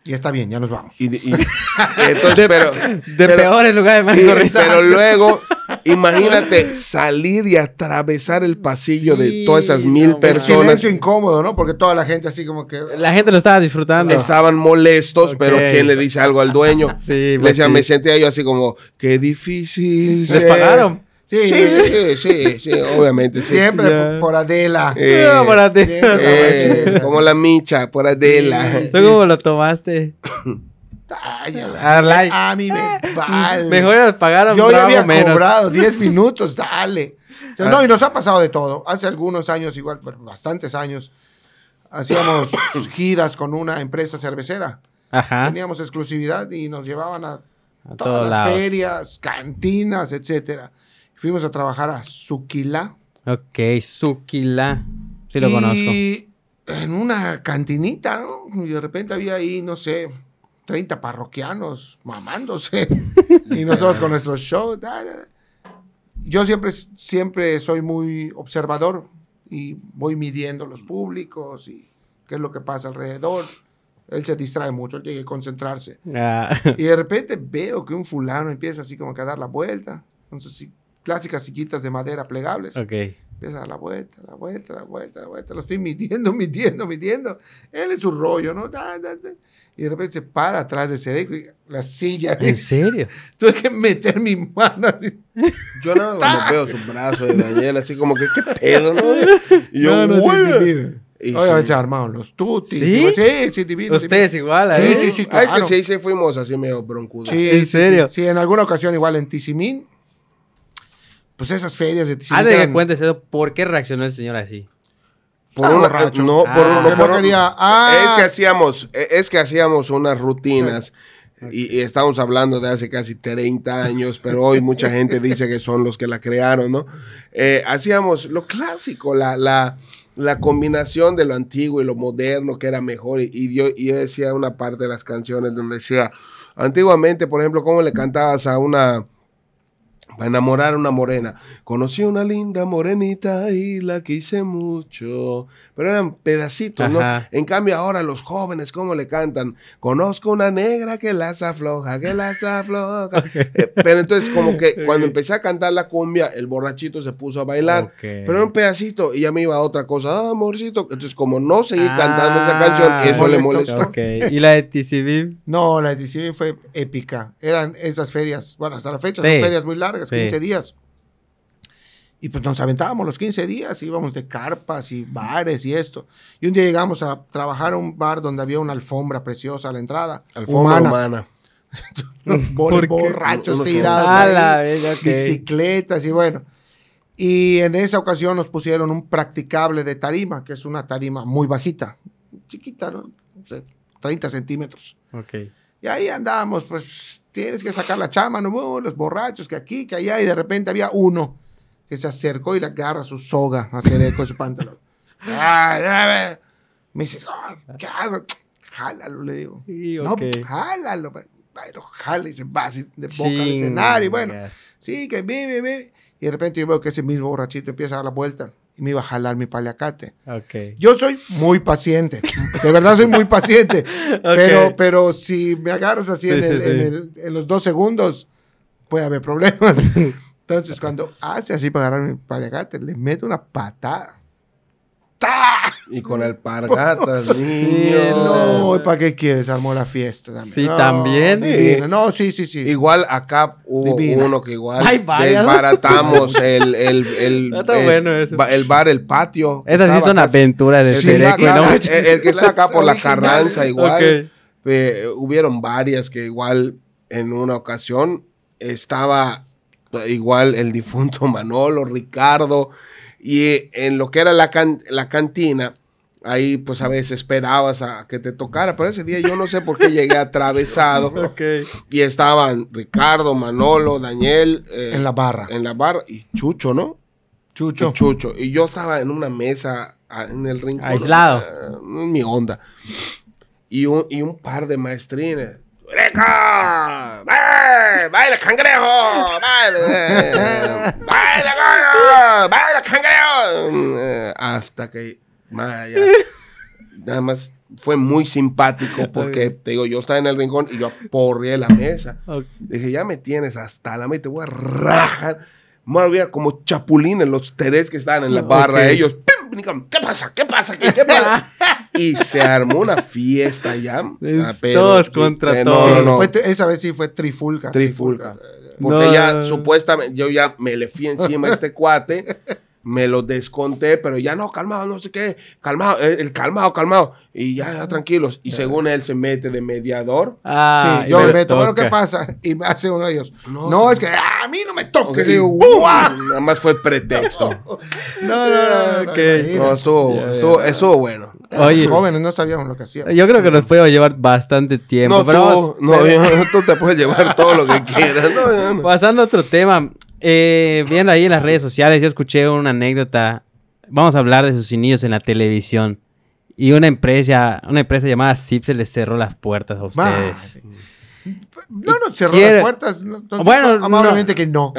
Ya está bien, ya nos vamos. entonces, de, de peores lugares más Pero luego, imagínate salir y atravesar el pasillo de todas esas mil personas. Un silencio incómodo, ¿no? Porque toda la gente así como que... La gente lo estaba disfrutando. Estaban molestos, pero ¿quién le dice algo al dueño? le decía, pues me sentía yo así como, qué difícil. Les pagaron. Sí, sí, sí, sí, obviamente. Siempre por Adela. Eh, por Adela. como la micha, por Adela. ¿Tú cómo lo tomaste? Dale, a mi me vale. Mejor pagar a Yo ya había cobrado 10 minutos, dale. no, y nos ha pasado de todo. Hace algunos años, igual, bastantes años, hacíamos giras con una empresa cervecera. Ajá. Teníamos exclusividad y nos llevaban a, todas las ferias, cantinas, etcétera. Fuimos a trabajar a Zuquila. Ok, Zuquila. Sí lo conozco. y En una cantinita, ¿no? Y de repente había ahí, no sé, 30 parroquianos mamándose. y nosotros con nuestro show. Yo siempre, siempre soy muy observador y voy midiendo los públicos y qué es lo que pasa alrededor. Él se distrae mucho, él tiene que concentrarse. Ah. Y de repente veo que un fulano empieza así como que a dar la vuelta. Entonces sí, clásicas sillitas de madera plegables. Ok. Empieza a dar la vuelta, la vuelta, la vuelta, la vuelta. Lo estoy midiendo, midiendo, midiendo. Él es su rollo, ¿no? Y de repente se para atrás de Cereco y la silla. ¿En serio? Tuve que meter mi mano así. Yo nada más cuando veo su brazo de Daniel, así como que qué pedo, ¿no? Y yo, no, no, sí, y se armaron los tutis. ¿Sí? Sí, sí, divino. Ustedes divino. igual, ¿eh? Sí, sí, sí. Claro. Ay, que sí, sí fuimos así medio broncudos. Sí, ¿En serio? Sí, en alguna ocasión igual en Tizimín pues esas ferias de... Si ah, de que cuentes eso, ¿por qué reaccionó el señor así? Por ah, ah. un borracho. No, por un, no, Es que ah. hacíamos, e-, es que hacíamos unas rutinas. Y, estamos hablando de hace casi 30 años, pero hoy mucha gente dice que son los que la crearon, ¿no? Eh, hacíamos lo clásico, la, la, la, combinación de lo antiguo y lo moderno, que era mejor. Y, y, yo, decía una parte de las canciones donde decía, antiguamente, por ejemplo, ¿cómo le cantabas a una, para enamorar a una morena. Conocí una linda morenita y la quise mucho. Pero eran pedacitos, ¿no? En cambio, ahora los jóvenes, ¿cómo le cantan? Conozco una negra que las afloja, que las afloja. Eh, pero entonces, como que cuando empecé a cantar la cumbia, el borrachito se puso a bailar. Pero era un pedacito y ya me iba a otra cosa. Ah, amorcito. Entonces, como no seguí ah, cantando esa canción, eso le molestó. ¿Y la de No, la de fue épica. Eran esas ferias. Bueno, hasta la fecha son ferias muy largas días, días. Y pues nos aventábamos los 15 días, íbamos de carpas y bares y esto. Y un día llegamos a trabajar a un bar donde había una alfombra preciosa a la entrada. Alfombra humana. borrachos tirados. Bicicletas y bueno. Y en esa ocasión nos pusieron un practicable de tarima, que es una tarima muy bajita, chiquita, ¿no? 30 centímetros. Y ahí andábamos, pues tienes que sacar la chama, los borrachos, que aquí, que allá, y de repente había uno que se acercó y le agarra su soga a hacer eco de su pantalón. Me dice, ¿qué hago? Jálalo, le digo. okay. No, pues, jálalo. Pero pues". jala y se va así de boca al escenario. Y bueno, sí, que vive, vive. Y de repente yo veo que ese mismo borrachito empieza a dar la vuelta y me iba a jalar mi paliacate. Okay. Yo soy muy paciente, de verdad soy muy paciente, pero, pero si me agarras así en, en, los dos segundos, puede haber problemas. Entonces, cuando hace así para agarrar mi paliacate, le meto una patada. Y con alpargatas, niño. no, para qué quieres? Armó la fiesta también. Sí, también. No, sí, sí, sí. Igual acá hubo uno que igual baratamos desbaratamos el, el, bar, el patio. Esas sí son una aventuras de sí, acá, el, que está acá por la Carranza igual. Eh, hubieron varias que igual en una ocasión estaba igual el difunto Manolo, Ricardo y eh, en lo que era la, la cantina, ahí pues a veces esperabas a que te tocara, pero ese día yo no sé por qué llegué atravesado. okay. Y estaban Ricardo, Manolo, Daniel. Eh, en la barra. En la barra. Y Chucho, ¿no? Chucho. Y Chucho. Y yo estaba en una mesa ah, en el rincón. Aislado. Ah, mi onda. Y un, y un par de maestrines. ¡Greca! ¡Baila, cangrejo! ¡Baila! ¡Baila, cangrejo! Eh, hasta que, Nada más fue muy simpático porque, te digo, yo estaba en el rincón y yo porré la mesa. Dije, ya me tienes hasta la mesa, te voy a rajar. bien como chapulines los tres que estaban en la barra. Ellos, qué pasa qué pasa qué pasa y se armó una fiesta ya. Ah, todos contra eh, todos. esa vez sí fue trifulca. Trifulca. Porque ya supuestamente yo ya me le fui encima a este cuate, me lo desconté, pero ya no, calmado, no sé qué, calmado, eh, el, calmado, calmado. Y ya, ya, tranquilos. Y según él se mete de mediador. Ah, sí, yo me meto, bueno, ¿qué pasa? Y me hace uno de ellos. No, es que ah, a mí no me toque. Uh, nada más fue pretexto. no, no, no, okay. no estuvo, estuvo, estuvo bueno los jóvenes no sabíamos lo que hacían Yo creo que nos puede llevar bastante tiempo. No, tú, no, eh, tú te puedes llevar todo lo que quieras. Pasando a otro tema. Eh, viendo ahí en las redes sociales, yo escuché una anécdota. Vamos a hablar de sus inicios en la televisión. Y una empresa, una empresa llamada Zips les cerró las puertas a ustedes. No, no, cerró las puertas. bueno, amablemente que no.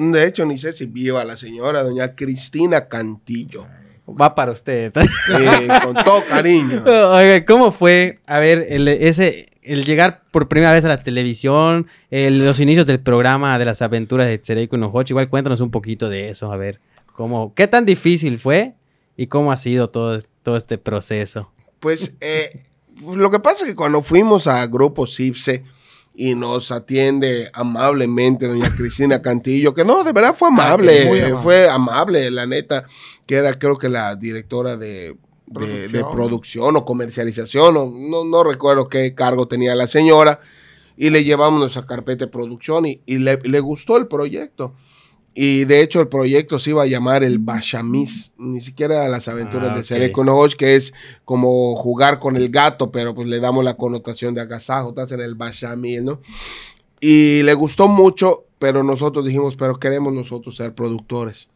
De hecho, ni sé si viva la señora, doña Cristina Cantillo va para ustedes. con todo cariño. Oye, ¿cómo fue? A ver, el, ese, el llegar por primera vez a la televisión, los inicios del programa de las aventuras de Tsereiko Nohochi, igual cuéntanos un poquito de eso, a ver, cómo, qué tan difícil fue y cómo ha sido todo, todo este proceso. Pues eh, lo que pasa es que cuando fuimos a Grupo CIPSE y nos atiende amablemente doña Cristina Cantillo, que no, de verdad fue ah, amable. fue amable, la neta que era creo que la directora de, producción. o comercialización, o no, no recuerdo qué cargo tenía la señora, y le llevamos nuestra carpeta de producción y, le, gustó el proyecto. Y de hecho el proyecto se iba a llamar el Bashamis, ni siquiera las aventuras ah, de Sereko okay. que es como jugar con el gato, pero pues le damos la connotación de agasajo, estás en el Bashamis, ¿no? Y le gustó mucho, pero nosotros dijimos, pero queremos nosotros ser productores.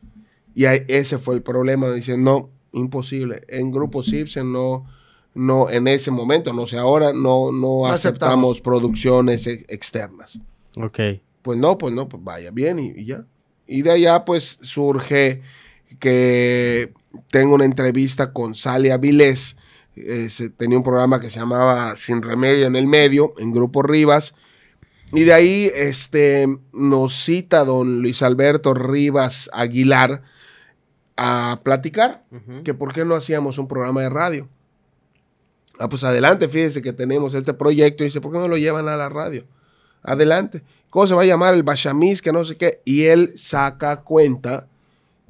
Y ese fue el problema. Dicen, no, imposible. En Grupo Cipse no, no, en ese momento, no sé, ahora no, no aceptamos. producciones externas. Ok. Pues no, pues no, pues vaya bien y, ya. Y de allá pues surge que tengo una entrevista con Salia avilés tenía un programa que se llamaba Sin Remedio en el Medio, en Grupo Rivas. Y de ahí este, nos cita don Luis Alberto Rivas Aguilar, a platicar, que por qué no hacíamos un programa de radio. Ah, pues adelante, fíjese que tenemos este proyecto. Y dice, ¿por qué no lo llevan a la radio? Adelante. ¿Cómo se va a llamar el Bachamis? Que no sé qué. Y él saca cuenta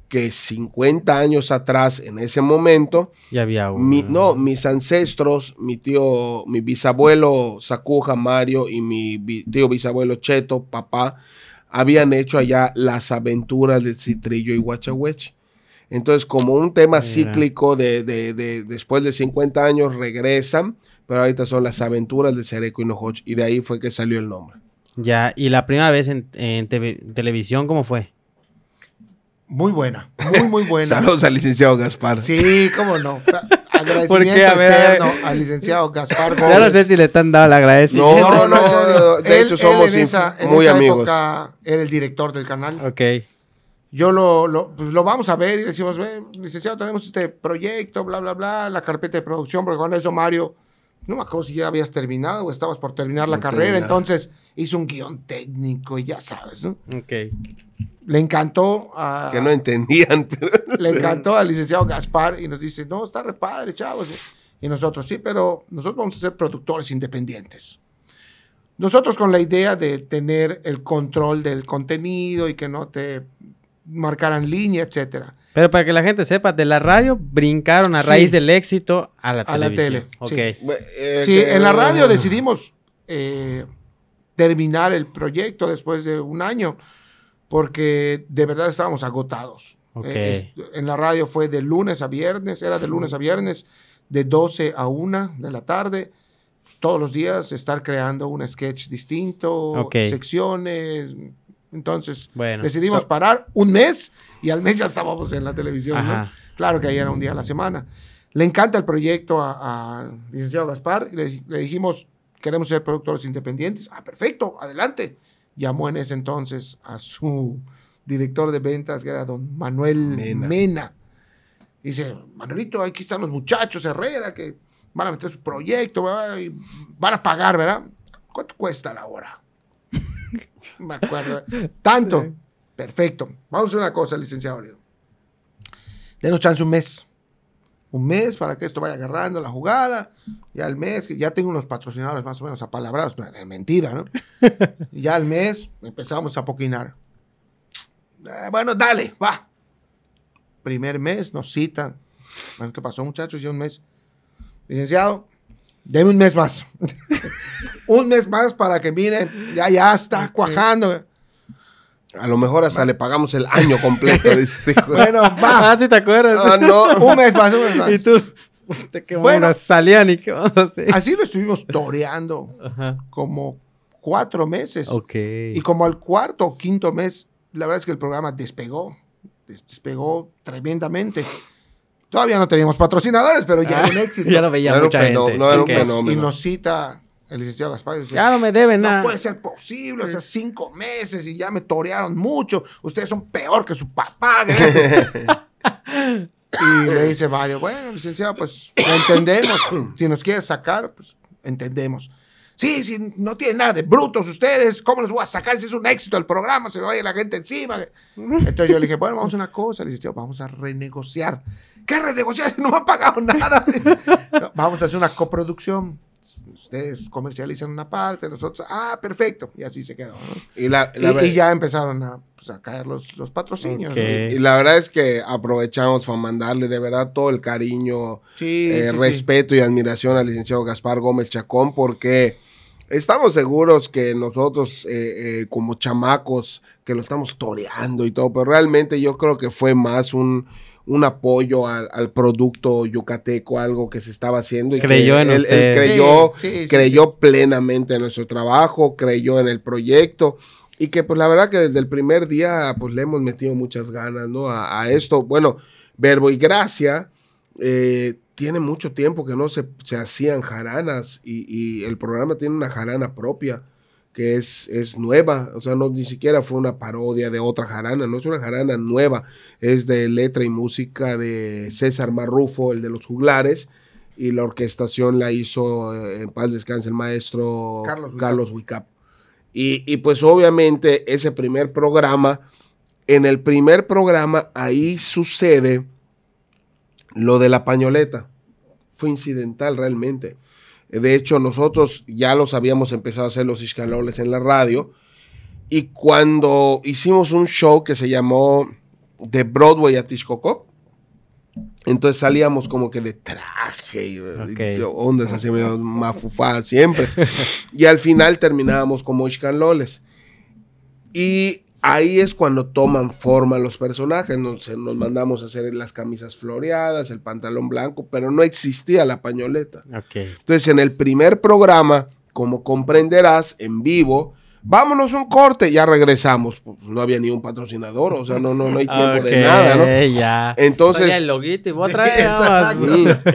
que 50 años atrás, en ese momento, ya había no, mis ancestros, mi tío, mi bisabuelo Sacuja Mario y mi tío bisabuelo Cheto, papá, habían hecho allá las aventuras de Citrillo y Huachahueche. Entonces, como un tema cíclico de, de, de, después de 50 años regresan, pero ahorita son las aventuras de Sereco y Nohoch, y de ahí fue que salió el nombre. Ya, ¿y la primera vez en, televisión cómo fue? Muy buena, muy, muy buena. Saludos al licenciado Gaspar. Sí, cómo no. Agradecimiento a ver, al licenciado Gaspar Gómez. Ya no sé si le están dando el agradecimiento. No, no, no. de hecho, somos muy amigos. era el director del canal. Ok yo pues, lo, vamos a ver y decimos, licenciado, tenemos este proyecto, bla, bla, bla, la carpeta de producción, porque cuando eso Mario, no me acuerdo si ya habías terminado o estabas por terminar la carrera, entonces hizo un guión técnico y ya sabes, ¿no? Ok. Le encantó a... Que no entendían, pero... Le encantó al licenciado Gaspar y nos dice, no, está re padre, chavos. ¿eh? Y nosotros, sí, pero nosotros vamos a ser productores independientes. Nosotros con la idea de tener el control del contenido y que no te marcaran línea, etcétera. Pero para que la gente sepa, de la radio brincaron a raíz del éxito a la televisión. la tele. Sí, eh, en la radio decidimos eh, terminar el proyecto después de un año porque de verdad estábamos agotados. Eh, en la radio fue de lunes a viernes, era de lunes a viernes, de 12 a 1 de la tarde todos los días estar creando un sketch distinto, secciones, entonces decidimos parar un mes y al mes ya estábamos en la televisión. Claro que ahí era un día a la semana. Le encanta el proyecto a, licenciado Gaspar y le, dijimos, queremos ser productores independientes. Ah, perfecto, adelante. Llamó en ese entonces a su director de ventas, que era don Manuel Mena. Dice, Manuelito, aquí están los muchachos, Herrera, que van a meter su proyecto, van a pagar, ¿verdad? ¿Cuánto cuesta la hora? Me acuerdo. Tanto. Perfecto. Vamos a hacer una cosa, licenciado Leo. Denos chance un mes. Un mes para que esto vaya agarrando la jugada. Ya el mes, ya tengo unos patrocinadores más o menos apalabrados. No, eh, mentira, ¿no? ya al mes empezamos a poquinar. Eh, bueno, dale, va. Primer mes nos citan. ¿Qué pasó, muchachos? Ya un mes. Licenciado, deme un mes más. un mes más para que miren, ya, ya está cuajando. A lo mejor hasta le pagamos el año completo. Este de bueno, va. Ah, si ¿sí te acuerdas. Ah, no, un mes más, un mes más. Y tú, ¿qué bueno, salían y qué vamos a Así lo estuvimos toreando como cuatro meses. Ok. Y como al cuarto o quinto mes, la verdad es que el programa despegó. Despegó tremendamente. Todavía no teníamos patrocinadores, pero ya era un ah, éxito. Ya lo veía mucha gente. No, era un fenómeno. Y nos cita el licenciado Gaspar. Dice, ya no me deben nada. No puede ser posible, o sea, cinco meses y ya me torearon mucho. Ustedes son peor que su papá. y le dice Mario, bueno, licenciado, pues entendemos. Si nos quieres sacar, pues entendemos. Sí, no tienen nada de brutos ustedes, ¿cómo los voy a sacar si es un éxito el programa? Se me vaya la gente encima. Entonces yo le dije, bueno, vamos a una cosa, licenciado, vamos a renegociar. ¿Qué renegociar? No me han pagado nada. vamos a hacer una coproducción ustedes comercializan una parte, nosotros, ah, perfecto, y así se quedó. Y, la, ya empezaron a, pues, caer los, patrocinios. Y, la verdad es que aprovechamos para mandarle de verdad todo el cariño, eh, respeto y admiración al licenciado Gaspar Gómez Chacón, porque estamos seguros que nosotros, eh, eh, como chamacos, que lo estamos toreando y todo, pero realmente yo creo que fue más un un apoyo al, producto yucateco, algo que se estaba haciendo. creyó en él, creyó, creyó plenamente en nuestro trabajo, creyó en el proyecto. Y que pues la verdad que desde el primer día pues le hemos metido muchas ganas, ¿no? A, esto, bueno, Verbo y Gracia eh, tiene mucho tiempo que no se, hacían jaranas y, y, el programa tiene una jarana propia que es, nueva, o sea, no ni siquiera fue una parodia de otra jarana, no es una jarana nueva, es de letra y música de César Marrufo, el de los juglares, y la orquestación la hizo, eh, en paz descanse, el maestro Carlos Wicap. Y, y pues obviamente ese primer programa, en el primer programa ahí sucede lo de la pañoleta, fue incidental realmente. De hecho, nosotros ya los habíamos empezado a hacer los iscanoles en la radio. Y cuando hicimos un show que se llamó De Broadway a cop entonces salíamos como que de traje y, ondas así medio mafufadas siempre. y al final terminábamos como iscanoles. Y ahí es cuando toman forma los personajes. Nos, nos, mandamos a hacer las camisas floreadas, el pantalón blanco, pero no existía la pañoleta. Entonces, en el primer programa, como comprenderás, en vivo, vámonos un corte, ya regresamos. Pues, no había ni un patrocinador, o sea, no, no, no hay tiempo de nada, ¿no? Entonces.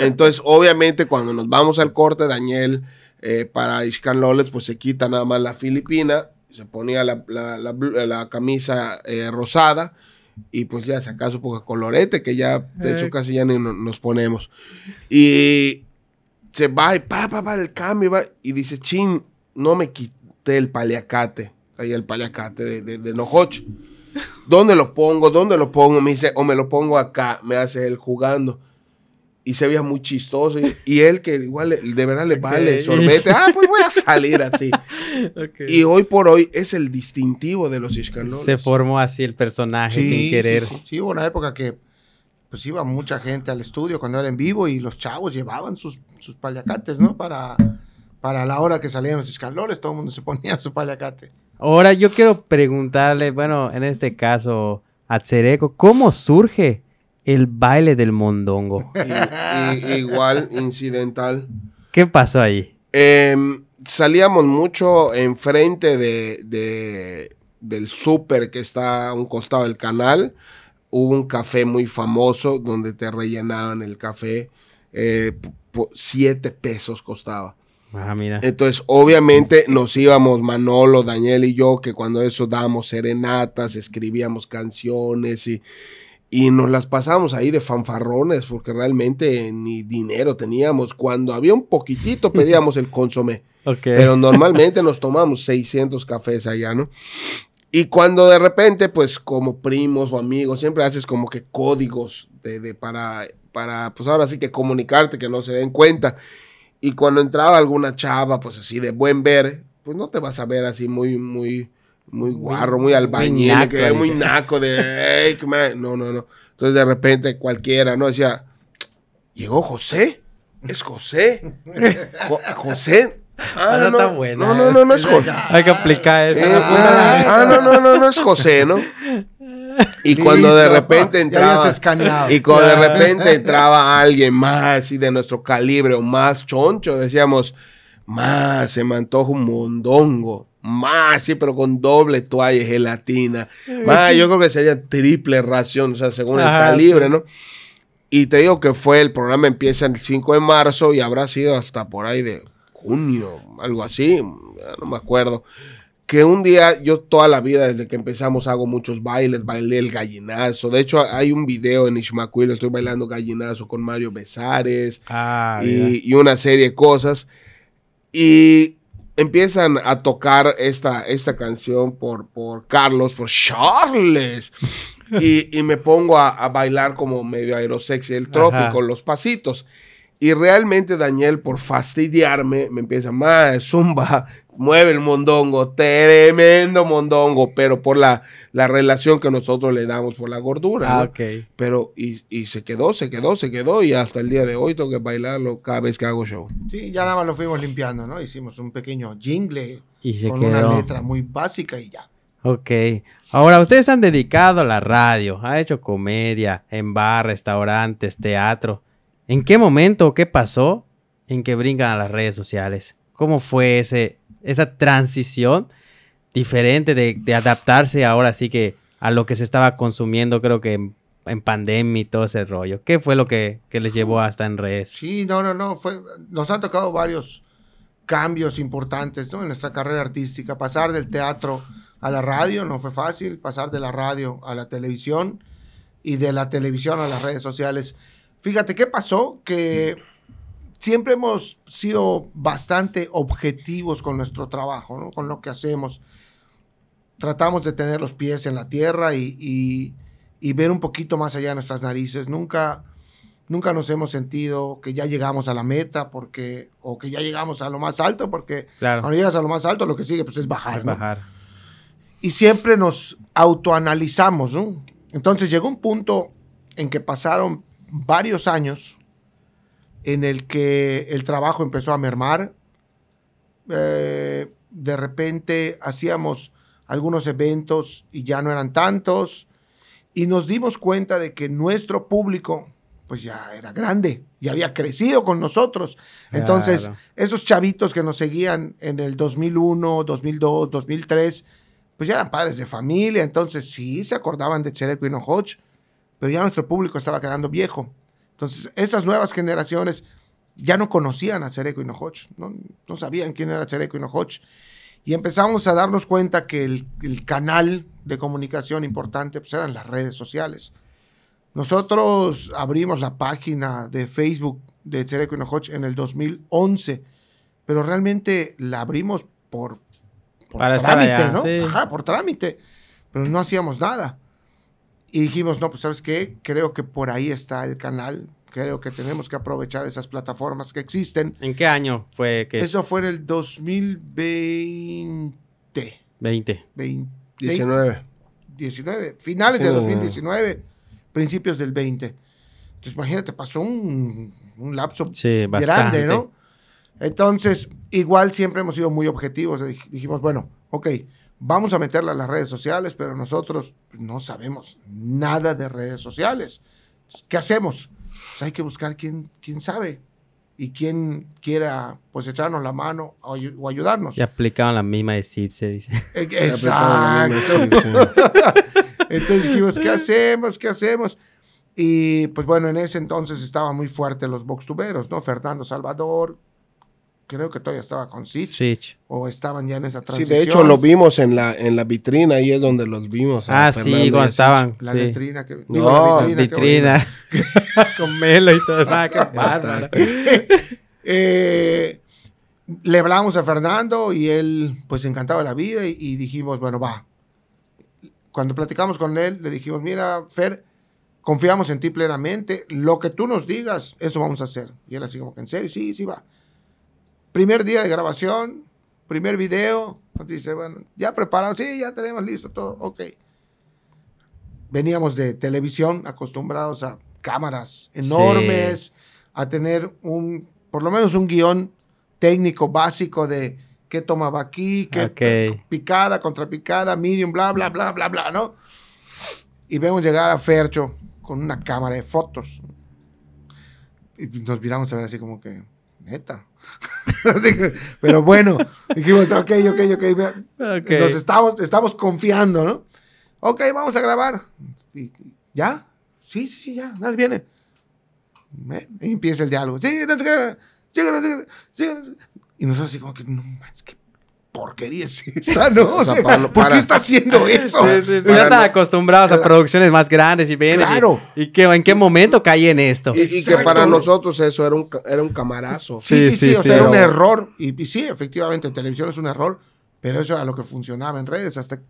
Entonces, obviamente, cuando nos vamos al corte, Daniel, eh, para Iscan Loles, pues se quita nada más la Filipina se ponía la, camisa eh, rosada y pues ya, si acaso, porque colorete, que ya, de hecho, casi ya ni nos ponemos. Y se va y pa, pa, pa, el cambio, va, y dice, chin, no me quité el paliacate, ahí el paliacate de, de, de ¿Dónde lo pongo? ¿Dónde lo pongo? Me dice, o me lo pongo acá, me hace él jugando y se veía muy chistoso. Y, él, que igual de verdad le vale sorbete, ah, pues voy a salir así. Y hoy por hoy es el distintivo de los Ishkanoles. Se formó así el personaje sin querer. Sí, sí, sí, hubo una época que pues iba mucha gente al estudio cuando era en vivo y los chavos llevaban sus, sus paliacates, ¿no? Para, para la hora que salían los Ishkanoles, todo el mundo se ponía su paliacate. Ahora yo quiero preguntarle, bueno, en este caso, a Zereco, ¿cómo surge el baile del mondongo? igual, incidental. ¿Qué pasó ahí? Eh, salíamos mucho enfrente de, del súper que está a un costado del canal. Hubo un café muy famoso donde te rellenaban el café. Eh, siete pesos costaba. Ah, mira. Entonces, obviamente nos íbamos Manolo, Daniel y yo, que cuando eso dábamos serenatas, escribíamos canciones y, y nos las pasamos ahí de fanfarrones porque realmente ni dinero teníamos. Cuando había un poquitito pedíamos el consomé. Pero normalmente nos tomamos 600 cafés allá, ¿no? Y cuando de repente, pues como primos o amigos, siempre haces como que códigos de, de para, para, pues ahora sí que comunicarte, que no se den cuenta. Y cuando entraba alguna chava, pues así de buen ver, pues no te vas a ver así muy, muy, muy guarro, muy albañil, muy naco, muy naco de, no, no, no. Entonces de repente cualquiera, ¿no? Decía, llegó José, es José, José. Ah, ah no, no, no, no, es José. Hay que aplicar eso. ah, no, no, no, no es José, ¿no? Y cuando de repente entraba y cuando de repente entraba alguien más y de nuestro calibre o más choncho, decíamos, más se me antoja un mondongo más, sí, pero con doble toalla, gelatina. yo creo que sería triple ración, o sea, según el calibre, ¿no? Y te digo que fue, el programa empieza el 5 de marzo y habrá sido hasta por ahí de junio, algo así, no me acuerdo. Que un día, yo toda la vida, desde que empezamos, hago muchos bailes, bailé el gallinazo. De hecho, hay un video en Ishmaquil, estoy bailando gallinazo con Mario Besares ah, y una serie de cosas. Y empiezan a tocar esta, esta canción por, por Carlos, por Charles. Y, me pongo a, bailar como medio aerosexy el trópico, los pasitos. Y realmente Daniel, por fastidiarme, me empieza, más zumba, mueve el mondongo, tremendo mondongo, pero por la, relación que nosotros le damos por la gordura. Ah, Pero, y, se quedó, se quedó, se quedó, y hasta el día de hoy tengo que bailarlo cada vez que hago show. Sí, ya nada más lo fuimos limpiando, ¿no? Hicimos un pequeño jingle con una letra muy básica y ya. Ok. Ahora, ustedes han dedicado a la radio, ha hecho comedia en bar, restaurantes, teatro. ¿En qué momento, qué pasó en que brincan a las redes sociales? cómo fue ese, esa transición diferente de, adaptarse ahora sí que a lo que se estaba consumiendo, creo que en, pandemia y todo ese rollo. ¿Qué fue lo que, que, les llevó hasta en redes? Sí, no, no, no. Fue, nos han tocado varios cambios importantes en nuestra carrera artística. Pasar del teatro a la radio no fue fácil, pasar de la radio a la televisión y de la televisión a las redes sociales. Fíjate, ¿qué pasó? Que siempre hemos sido bastante objetivos con nuestro trabajo, ¿no? con lo que hacemos. Tratamos de tener los pies en la tierra y, ver un poquito más allá de nuestras narices. Nunca, nunca nos hemos sentido que ya llegamos a la meta porque, o que ya llegamos a lo más alto, porque cuando llegas a lo más alto lo que sigue pues, es bajar. bajar. Y siempre nos autoanalizamos. ¿no? Entonces llegó un punto en que pasaron varios años en el que el trabajo empezó a mermar. Eh, de repente hacíamos algunos eventos y ya no eran tantos. Y nos dimos cuenta de que nuestro público, pues ya era grande y había crecido con nosotros. Entonces, esos chavitos que nos seguían en el 2001, 2002, 2003, pues ya eran padres de familia. Entonces, sí se acordaban de Chereco y Nojoch, pero ya nuestro público estaba quedando viejo. Entonces, esas nuevas generaciones ya no conocían a Chereco y no, no sabían quién era Chereco Hinojoch. Y empezamos a darnos cuenta que el, canal de comunicación importante pues, eran las redes sociales. Nosotros abrimos la página de Facebook de Chereco Hinojoch en el 2011, pero realmente la abrimos por, trámite, ¿no? Ajá, por trámite, pero no hacíamos nada. Y dijimos, no, pues sabes qué, creo que por ahí está el canal, creo que tenemos que aprovechar esas plataformas que existen. ¿En qué año fue que? Eso fue en el 2020. 20. 20 19. finales de 2019, principios del 20. Entonces, imagínate, pasó un, un lapso grande, ¿no? Entonces, igual siempre hemos sido muy objetivos. Dijimos, bueno, ok, vamos a meterla a las redes sociales, pero nosotros no sabemos nada de redes sociales. ¿Qué hacemos? Pues hay que buscar quién, quién sabe y quién quiera pues echarnos la mano o, ayudarnos. Y aplicaban la misma de Cipse, dice. Exacto. entonces dijimos, ¿qué hacemos? ¿Qué hacemos? Y pues bueno, en ese entonces estaban muy fuertes los boxtuberos, ¿no? Fernando Salvador, creo que todavía estaba con Sitch. O estaban ya en esa transición. Sí, de hecho lo vimos en la, en la vitrina, ahí es donde los vimos. Ah, sí, cuando estaban. La vitrina. que... No, la vitrina. con Melo y todo. Ah, qué bárbaro. Eh, le hablamos a Fernando y él, pues encantado de la vida, y, y, dijimos, bueno, va. Cuando platicamos con él, le dijimos, mira, Fer, confiamos en ti plenamente, lo que tú nos digas, eso vamos a hacer. Y él así como que en serio, sí, sí va. Primer día de grabación, primer video, nos dice, bueno, ya preparado, sí, ya tenemos listo todo, ok. Veníamos de televisión, acostumbrados a cámaras enormes, a tener un, por lo menos un guión técnico básico de qué tomaba aquí, qué picada, contrapicada, medium, bla, bla, bla, bla, bla, ¿no? Y vemos llegar a Fercho con una cámara de fotos. Y nos miramos a ver así como que, neta. Pero bueno, dijimos, ok, ok, ok. okay. Nos estamos, estamos confiando, ¿no? Ok, vamos a grabar. ¿Y, ¿Ya? Sí, sí, sí, ya, dale, viene. Y empieza el diálogo. Sí, sí, Y nosotros así como que, no es que porquería es esa, no? ¿Por qué está haciendo eso? Ya están acostumbrados a producciones más grandes y bien, Claro. ¿Y, en qué momento caí en esto? Y, que para nosotros eso era un, era un camarazo. Sí, sí, sí, o sea, era un error. Y, sí, efectivamente, en televisión es un error, pero eso era lo que funcionaba en redes. Hasta,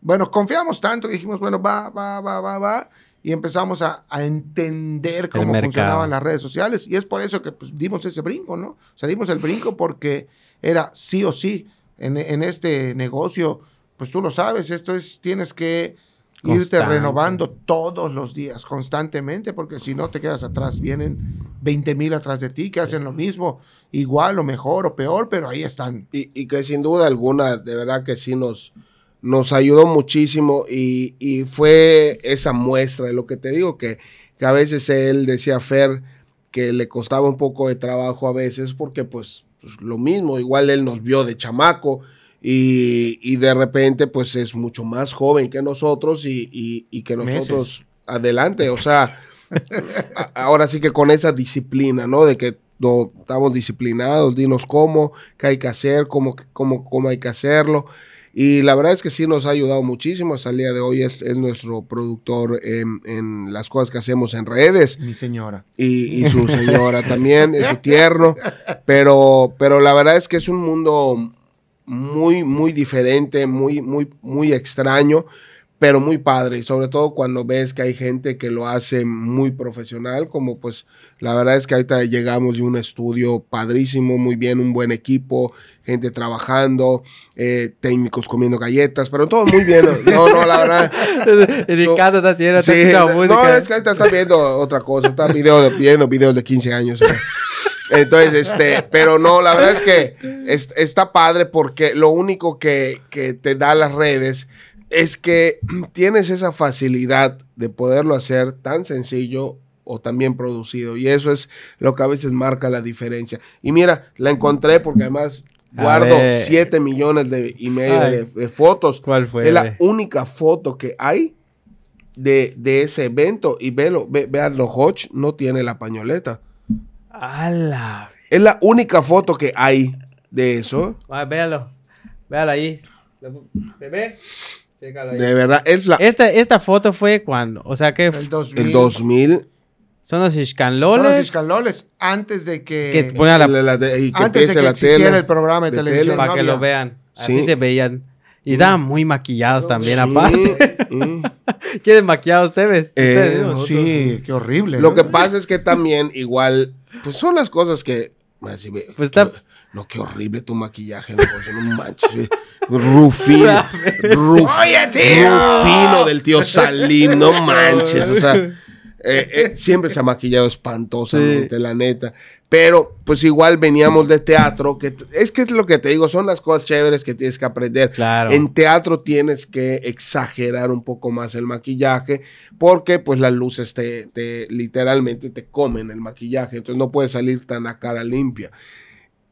bueno, confiamos tanto que dijimos, bueno, va, va, va, va, va y empezamos a, entender cómo funcionaban las redes sociales. Y es por eso que pues, dimos ese brinco, ¿no? O sea, dimos el brinco porque era sí o sí en, este negocio, pues tú lo sabes, esto es, tienes que irte renovando todos los días, constantemente, porque si no te quedas atrás, vienen 20 mil atrás de ti que hacen lo mismo, igual o mejor o peor, pero ahí están. Y, que sin duda alguna, de verdad que sí nos, nos ayudó muchísimo y, fue esa muestra de lo que te digo, que, que a veces él decía, Fer, que le costaba un poco de trabajo a veces porque pues pues, lo mismo, igual él nos vio de chamaco y, de repente pues es mucho más joven que nosotros y, que nosotros adelante, o sea, ahora sí que con esa disciplina, ¿no? De que no, estamos disciplinados, dinos cómo, qué hay que hacer, cómo, cómo, cómo hay que hacerlo. Y la verdad es que sí nos ha ayudado muchísimo. Hasta el día de hoy es, nuestro productor en, las cosas que hacemos en redes. Mi señora. Y, y su señora también, es su tierno. Pero, pero la verdad es que es un mundo muy, muy diferente, muy, muy, muy extraño pero muy padre, y sobre todo cuando ves que hay gente que lo hace muy profesional, como pues la verdad es que ahorita llegamos de un estudio padrísimo, muy bien, un buen equipo, gente trabajando, eh, técnicos comiendo galletas, pero todo muy bien. No, no, la verdad. en mi casa está llena sí, música. No, es que ahorita está viendo otra cosa, está viendo videos de 15 años. Entonces, este, pero no, la verdad es que está padre porque lo único que, que te da las redes es que tienes esa facilidad de poderlo hacer tan sencillo o tan bien producido. Y eso es lo que a veces marca la diferencia. Y mira, la encontré porque además guardo 7 millones de, y de, fotos. ¿Cuál fue? Es la única foto que hay de, ese evento. Y velo, ve, Hodge no tiene la pañoleta. ¡Ala! Es la única foto que hay de eso. véalo. Véalo ahí. bebé ve? De verdad, es la... Esta, esta foto fue cuando, o sea que... El 2000. El 2000. Son los Iscanloles. Son los ishkanloles, antes de que... la, antes de que la el programa de, televisión. Para que lo vean. Así se veían. Y estaban muy maquillados también, aparte. ¿Quieren maquillados ustedes? Eh, sí, qué horrible. Lo que pasa es que también, igual, pues son las cosas que. Pues está, no, qué horrible tu maquillaje, no, manches. Rufino. Rufino del tío Salín, no manches. O sea, eh, eh, siempre se ha maquillado espantosamente, la neta. Pero, pues igual veníamos de teatro, que es que es lo que te digo, son las cosas chéveres que tienes que aprender. En teatro tienes que exagerar un poco más el maquillaje, porque pues las luces te, te literalmente te comen el maquillaje, entonces no puedes salir tan a cara limpia.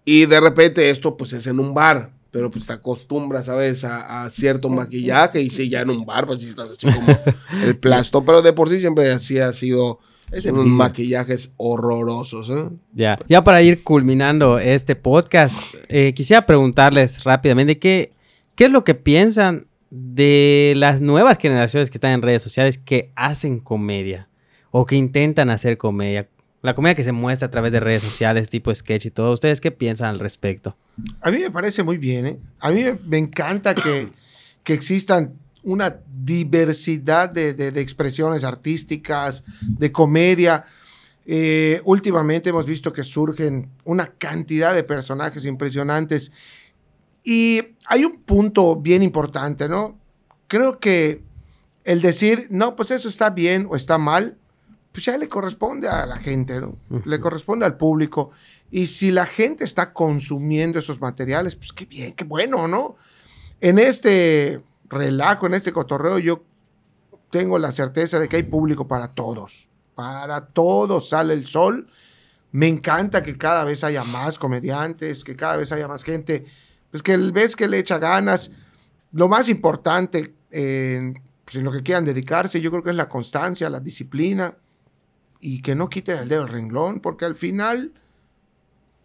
Y de repente esto pues es en un bar, pero pues te acostumbras, ¿sabes? A, cierto maquillaje y si ya en un bar, pues si estás así como el plasto, pero de por sí siempre así ha sido... Es maquillajes horrorosos. ¿eh? Ya. ya para ir culminando este podcast, eh, quisiera preguntarles rápidamente qué es lo que piensan de las nuevas generaciones que están en redes sociales que hacen comedia o que intentan hacer comedia. La comedia que se muestra a través de redes sociales, tipo sketch y todo. ¿Ustedes qué piensan al respecto? A mí me parece muy bien, ¿eh? A mí me encanta que, que existan una diversidad de, expresiones artísticas, de comedia. Eh, últimamente hemos visto que surgen una cantidad de personajes impresionantes. Y hay un punto bien importante, ¿no? Creo que el decir, no, pues eso está bien o está mal, pues ya le corresponde a la gente, ¿no? le corresponde al público. Y si la gente está consumiendo esos materiales, pues qué bien, qué bueno, ¿no? En este relajo, en este cotorreo, yo tengo la certeza de que hay público para todos. Para todos sale el sol. Me encanta que cada vez haya más comediantes, que cada vez haya más gente. Pues que ves que le echa ganas. Lo más importante en, eh, pues, en lo que quieran dedicarse, yo creo que es la constancia, la disciplina, y que no quiten el dedo del renglón, porque al final,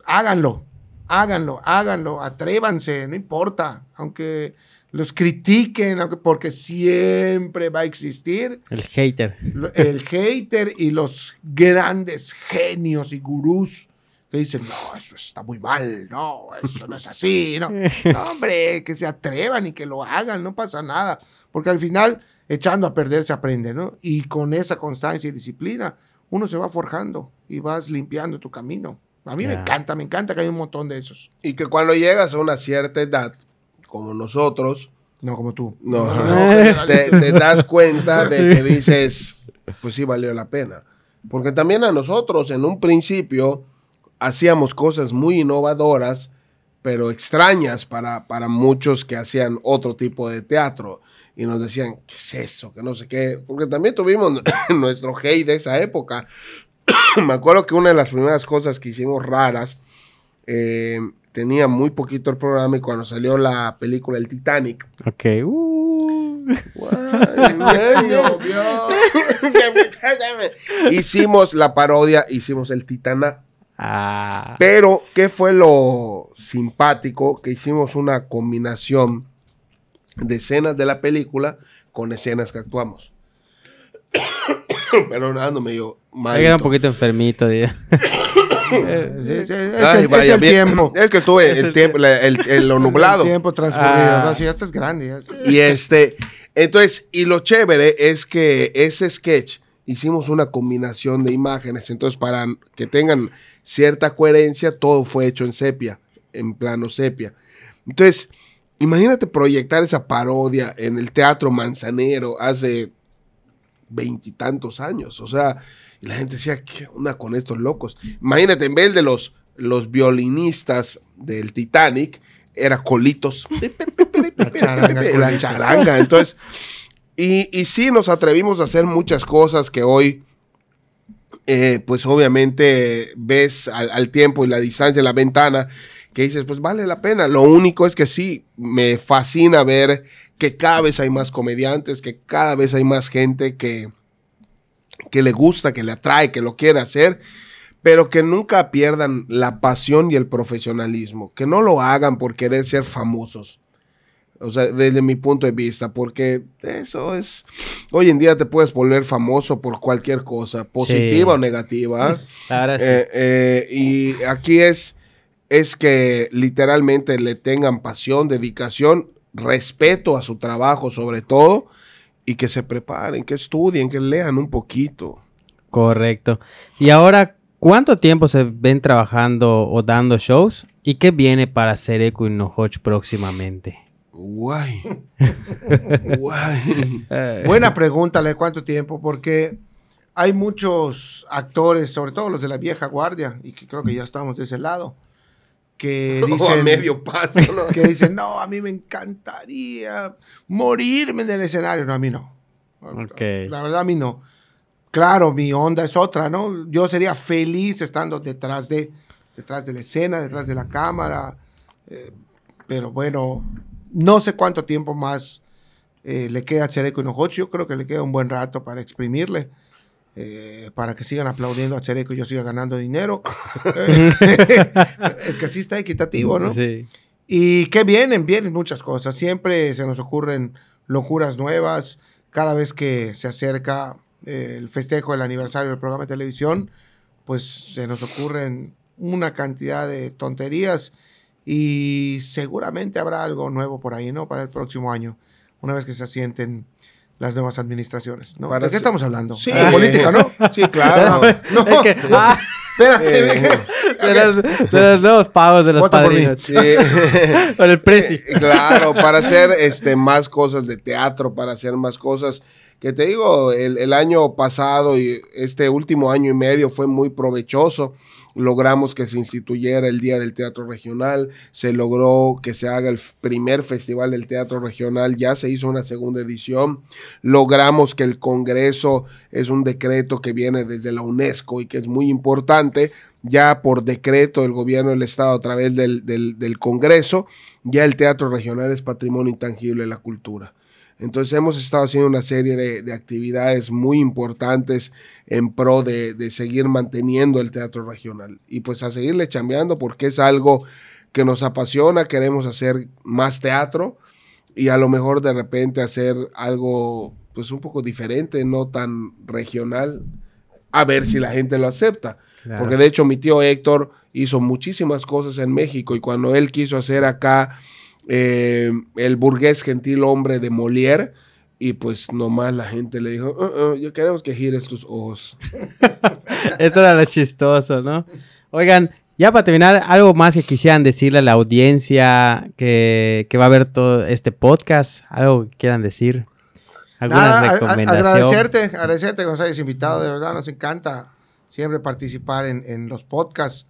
háganlo, háganlo, háganlo, atrévanse, no importa, aunque los critiquen, porque siempre va a existir. El hater. El hater y los grandes genios y gurús que dicen, no, eso está muy mal, no, eso no es así, no. no hombre, que se atrevan y que lo hagan, no pasa nada, porque al final, echando a perder se aprende, ¿no? Y con esa constancia y disciplina uno se va forjando y vas limpiando tu camino. A mí me encanta, me encanta que hay un montón de esos. Y que cuando llegas a una cierta edad, como nosotros, no como tú, no, te, te, das cuenta de que dices, pues sí valió la pena. Porque también a nosotros en un principio hacíamos cosas muy innovadoras, pero extrañas para, para muchos que hacían otro tipo de teatro y nos decían, ¿qué es eso? Que no sé qué. Porque también tuvimos nuestro hate de esa época. Me acuerdo que una de las primeras cosas que hicimos raras, eh, tenía muy poquito el programa y cuando salió la película El Titanic. Ok, uh. hicimos la parodia, hicimos el Titana. Ah. Pero, ¿qué fue lo simpático? Que hicimos una combinación de escenas de la película con escenas que actuamos. Pero nada, no me dio mal. Queda un poquito enfermito. es, es, el, tiempo. Es que tuve el, tiempo, el, el, lo nublado. El tiempo transcurrido. Ah. Ya No, grande. Y este, entonces, y lo chévere es que ese sketch hicimos una combinación de imágenes. Entonces, para que tengan cierta coherencia, todo fue hecho en sepia, en plano sepia. Entonces, Imagínate proyectar esa parodia en el Teatro Manzanero hace veintitantos años. O sea, la gente decía, ¿qué onda con estos locos? Imagínate, en vez de los, los violinistas del Titanic, era colitos. la charanga. La charanga. Entonces, y, y sí nos atrevimos a hacer muchas cosas que hoy, eh, pues obviamente ves al, al tiempo y la distancia, la ventana que dices, pues vale la pena. Lo único es que sí, me fascina ver que cada vez hay más comediantes, que cada vez hay más gente que, que le gusta, que le atrae, que lo quiere hacer, pero que nunca pierdan la pasión y el profesionalismo, que no lo hagan por querer ser famosos. O sea, desde mi punto de vista, porque eso es. Hoy en día te puedes volver famoso por cualquier cosa, positiva o negativa. Eh, eh, y aquí es es que literalmente le tengan pasión, dedicación, respeto a su trabajo sobre todo y que se preparen, que estudien, que lean un poquito. Correcto. Y ahora, ¿cuánto tiempo se ven trabajando o dando shows? ¿Y qué viene para hacer y Nohoch próximamente? Guay. Guay. Eh. Buena pregunta, ¿le cuánto tiempo? Porque hay muchos actores, sobre todo los de la vieja guardia, y que creo que ya estamos de ese lado, que dicen, medio ¿no? que dicen, no, a mí me encantaría morirme en el escenario. No, a mí no. La verdad, a mí no. Claro, mi onda es otra, ¿no? Yo sería feliz estando detrás de, detrás de la escena, detrás de la cámara. Eh, pero bueno, no sé cuánto tiempo más eh, le queda a Chereco Hinojochi. Yo creo que le queda un buen rato para exprimirle. Eh, para que sigan aplaudiendo a Chereco y yo siga ganando dinero. es que así está equitativo, ¿no? Sí. Y que vienen, vienen muchas cosas. Siempre se nos ocurren locuras nuevas. Cada vez que se acerca eh, el festejo del aniversario del programa de televisión, pues se nos ocurren una cantidad de tonterías y seguramente habrá algo nuevo por ahí, ¿no? Para el próximo año, una vez que se asienten las nuevas administraciones. ¿De qué estamos hablando? Sí, ah, política, ¿no? Sí, claro. Ah, no, Es que, ah. espérate. Eh, de, los, nuevos pagos de los padrinos. Por Con el precio. Eh, claro, para hacer este, más cosas de teatro, para hacer más cosas. Que te digo, el, el año pasado y este último año y medio fue muy provechoso logramos que se instituyera el Día del Teatro Regional, se logró que se haga el primer Festival del Teatro Regional, ya se hizo una segunda edición, logramos que el Congreso es un decreto que viene desde la UNESCO y que es muy importante, ya por decreto del gobierno del Estado a través del, del Congreso, ya el Teatro Regional es patrimonio intangible de la cultura. Entonces hemos estado haciendo una serie de, actividades muy importantes en pro de, seguir manteniendo el teatro regional y pues a seguirle chambeando porque es algo que nos apasiona, queremos hacer más teatro y a lo mejor de repente hacer algo pues un poco diferente, no tan regional, a ver si la gente lo acepta. Porque de hecho mi tío Héctor hizo muchísimas cosas en México y cuando él quiso hacer acá eh, el burgués gentil hombre de Molière. Y pues nomás la gente le dijo, uh, uh, yo queremos que gires tus ojos. Esto era lo chistoso, ¿no? Oigan, ya para terminar, algo más que quisieran decirle a la audiencia que, va a ver todo este podcast, algo que quieran decir. Nada, agradecerte, agradecerte que nos hayas invitado, de verdad nos encanta siempre participar en, en los podcasts.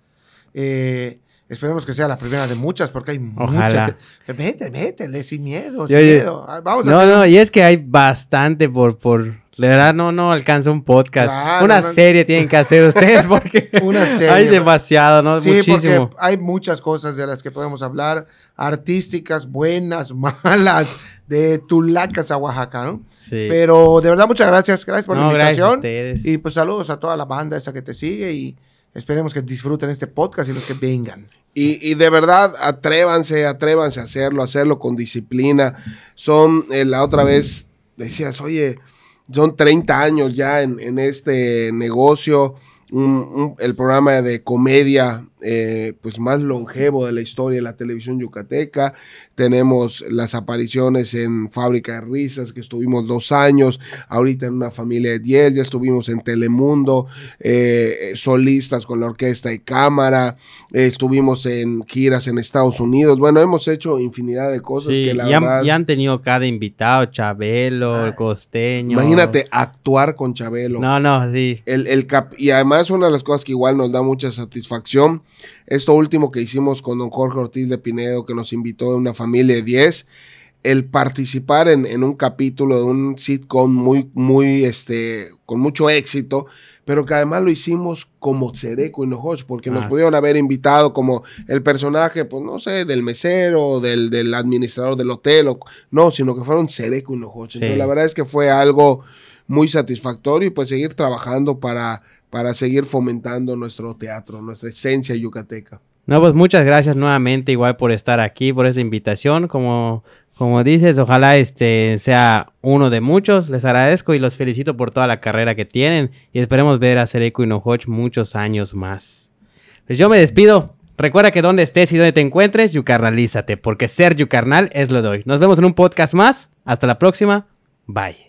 Eh, Esperemos que sea la primera de muchas, porque hay Ojalá. muchas. vete, sin miedo, sin miedo. Ah, vamos no, no, y es que hay bastante por, por. La verdad, no, no alcanza un podcast. una serie tienen que hacer ustedes porque una hay demasiado, ¿no? Sí, Porque hay muchas cosas de las que podemos hablar, artísticas, buenas, malas, de Tulacas a Oaxaca, ¿no? Sí. Pero de verdad, muchas gracias. Gracias por la invitación. Y pues saludos a toda la banda esa que te sigue y Esperemos que disfruten este podcast y los que vengan. Y, y, de verdad, atrévanse, atrévanse a hacerlo, hacerlo con disciplina. Son, eh, la otra vez decías, oye, son 30 años ya en, en este negocio, el programa de comedia eh, pues más longevo de la historia de la televisión yucateca. Tenemos las apariciones en Fábrica de Risas, que estuvimos dos años, ahorita en una familia de diez ya estuvimos en Telemundo, eh, solistas con la orquesta y cámara, eh, estuvimos en giras en Estados Unidos. Bueno, hemos hecho infinidad de cosas que la ya, han tenido cada invitado, Chabelo, el ah, costeño. Imagínate actuar con Chabelo. No, no, sí. El, Y además una de las cosas que igual nos da mucha satisfacción esto último que hicimos con don Jorge Ortiz de Pinedo, que nos invitó una familia de 10, el participar en, un capítulo de un sitcom muy, muy, este, con mucho éxito, pero que además lo hicimos como Cereco y Nojos, porque nos pudieron haber invitado como el personaje, pues no sé, del mesero, del, del administrador del hotel, o, no, sino que fueron Cereco y Nojos. Entonces la verdad es que fue algo muy satisfactorio y pues seguir trabajando para para seguir fomentando nuestro teatro, nuestra esencia yucateca. No, pues muchas gracias nuevamente igual por estar aquí, por esta invitación. Como, como dices, ojalá este sea uno de muchos. Les agradezco y los felicito por toda la carrera que tienen y esperemos ver a Sereco y Nohoch muchos años más. Pues yo me despido. Recuerda que donde estés y donde te encuentres, yucarnalízate, porque ser yucarnal es lo de hoy. Nos vemos en un podcast más. Hasta la próxima. Bye.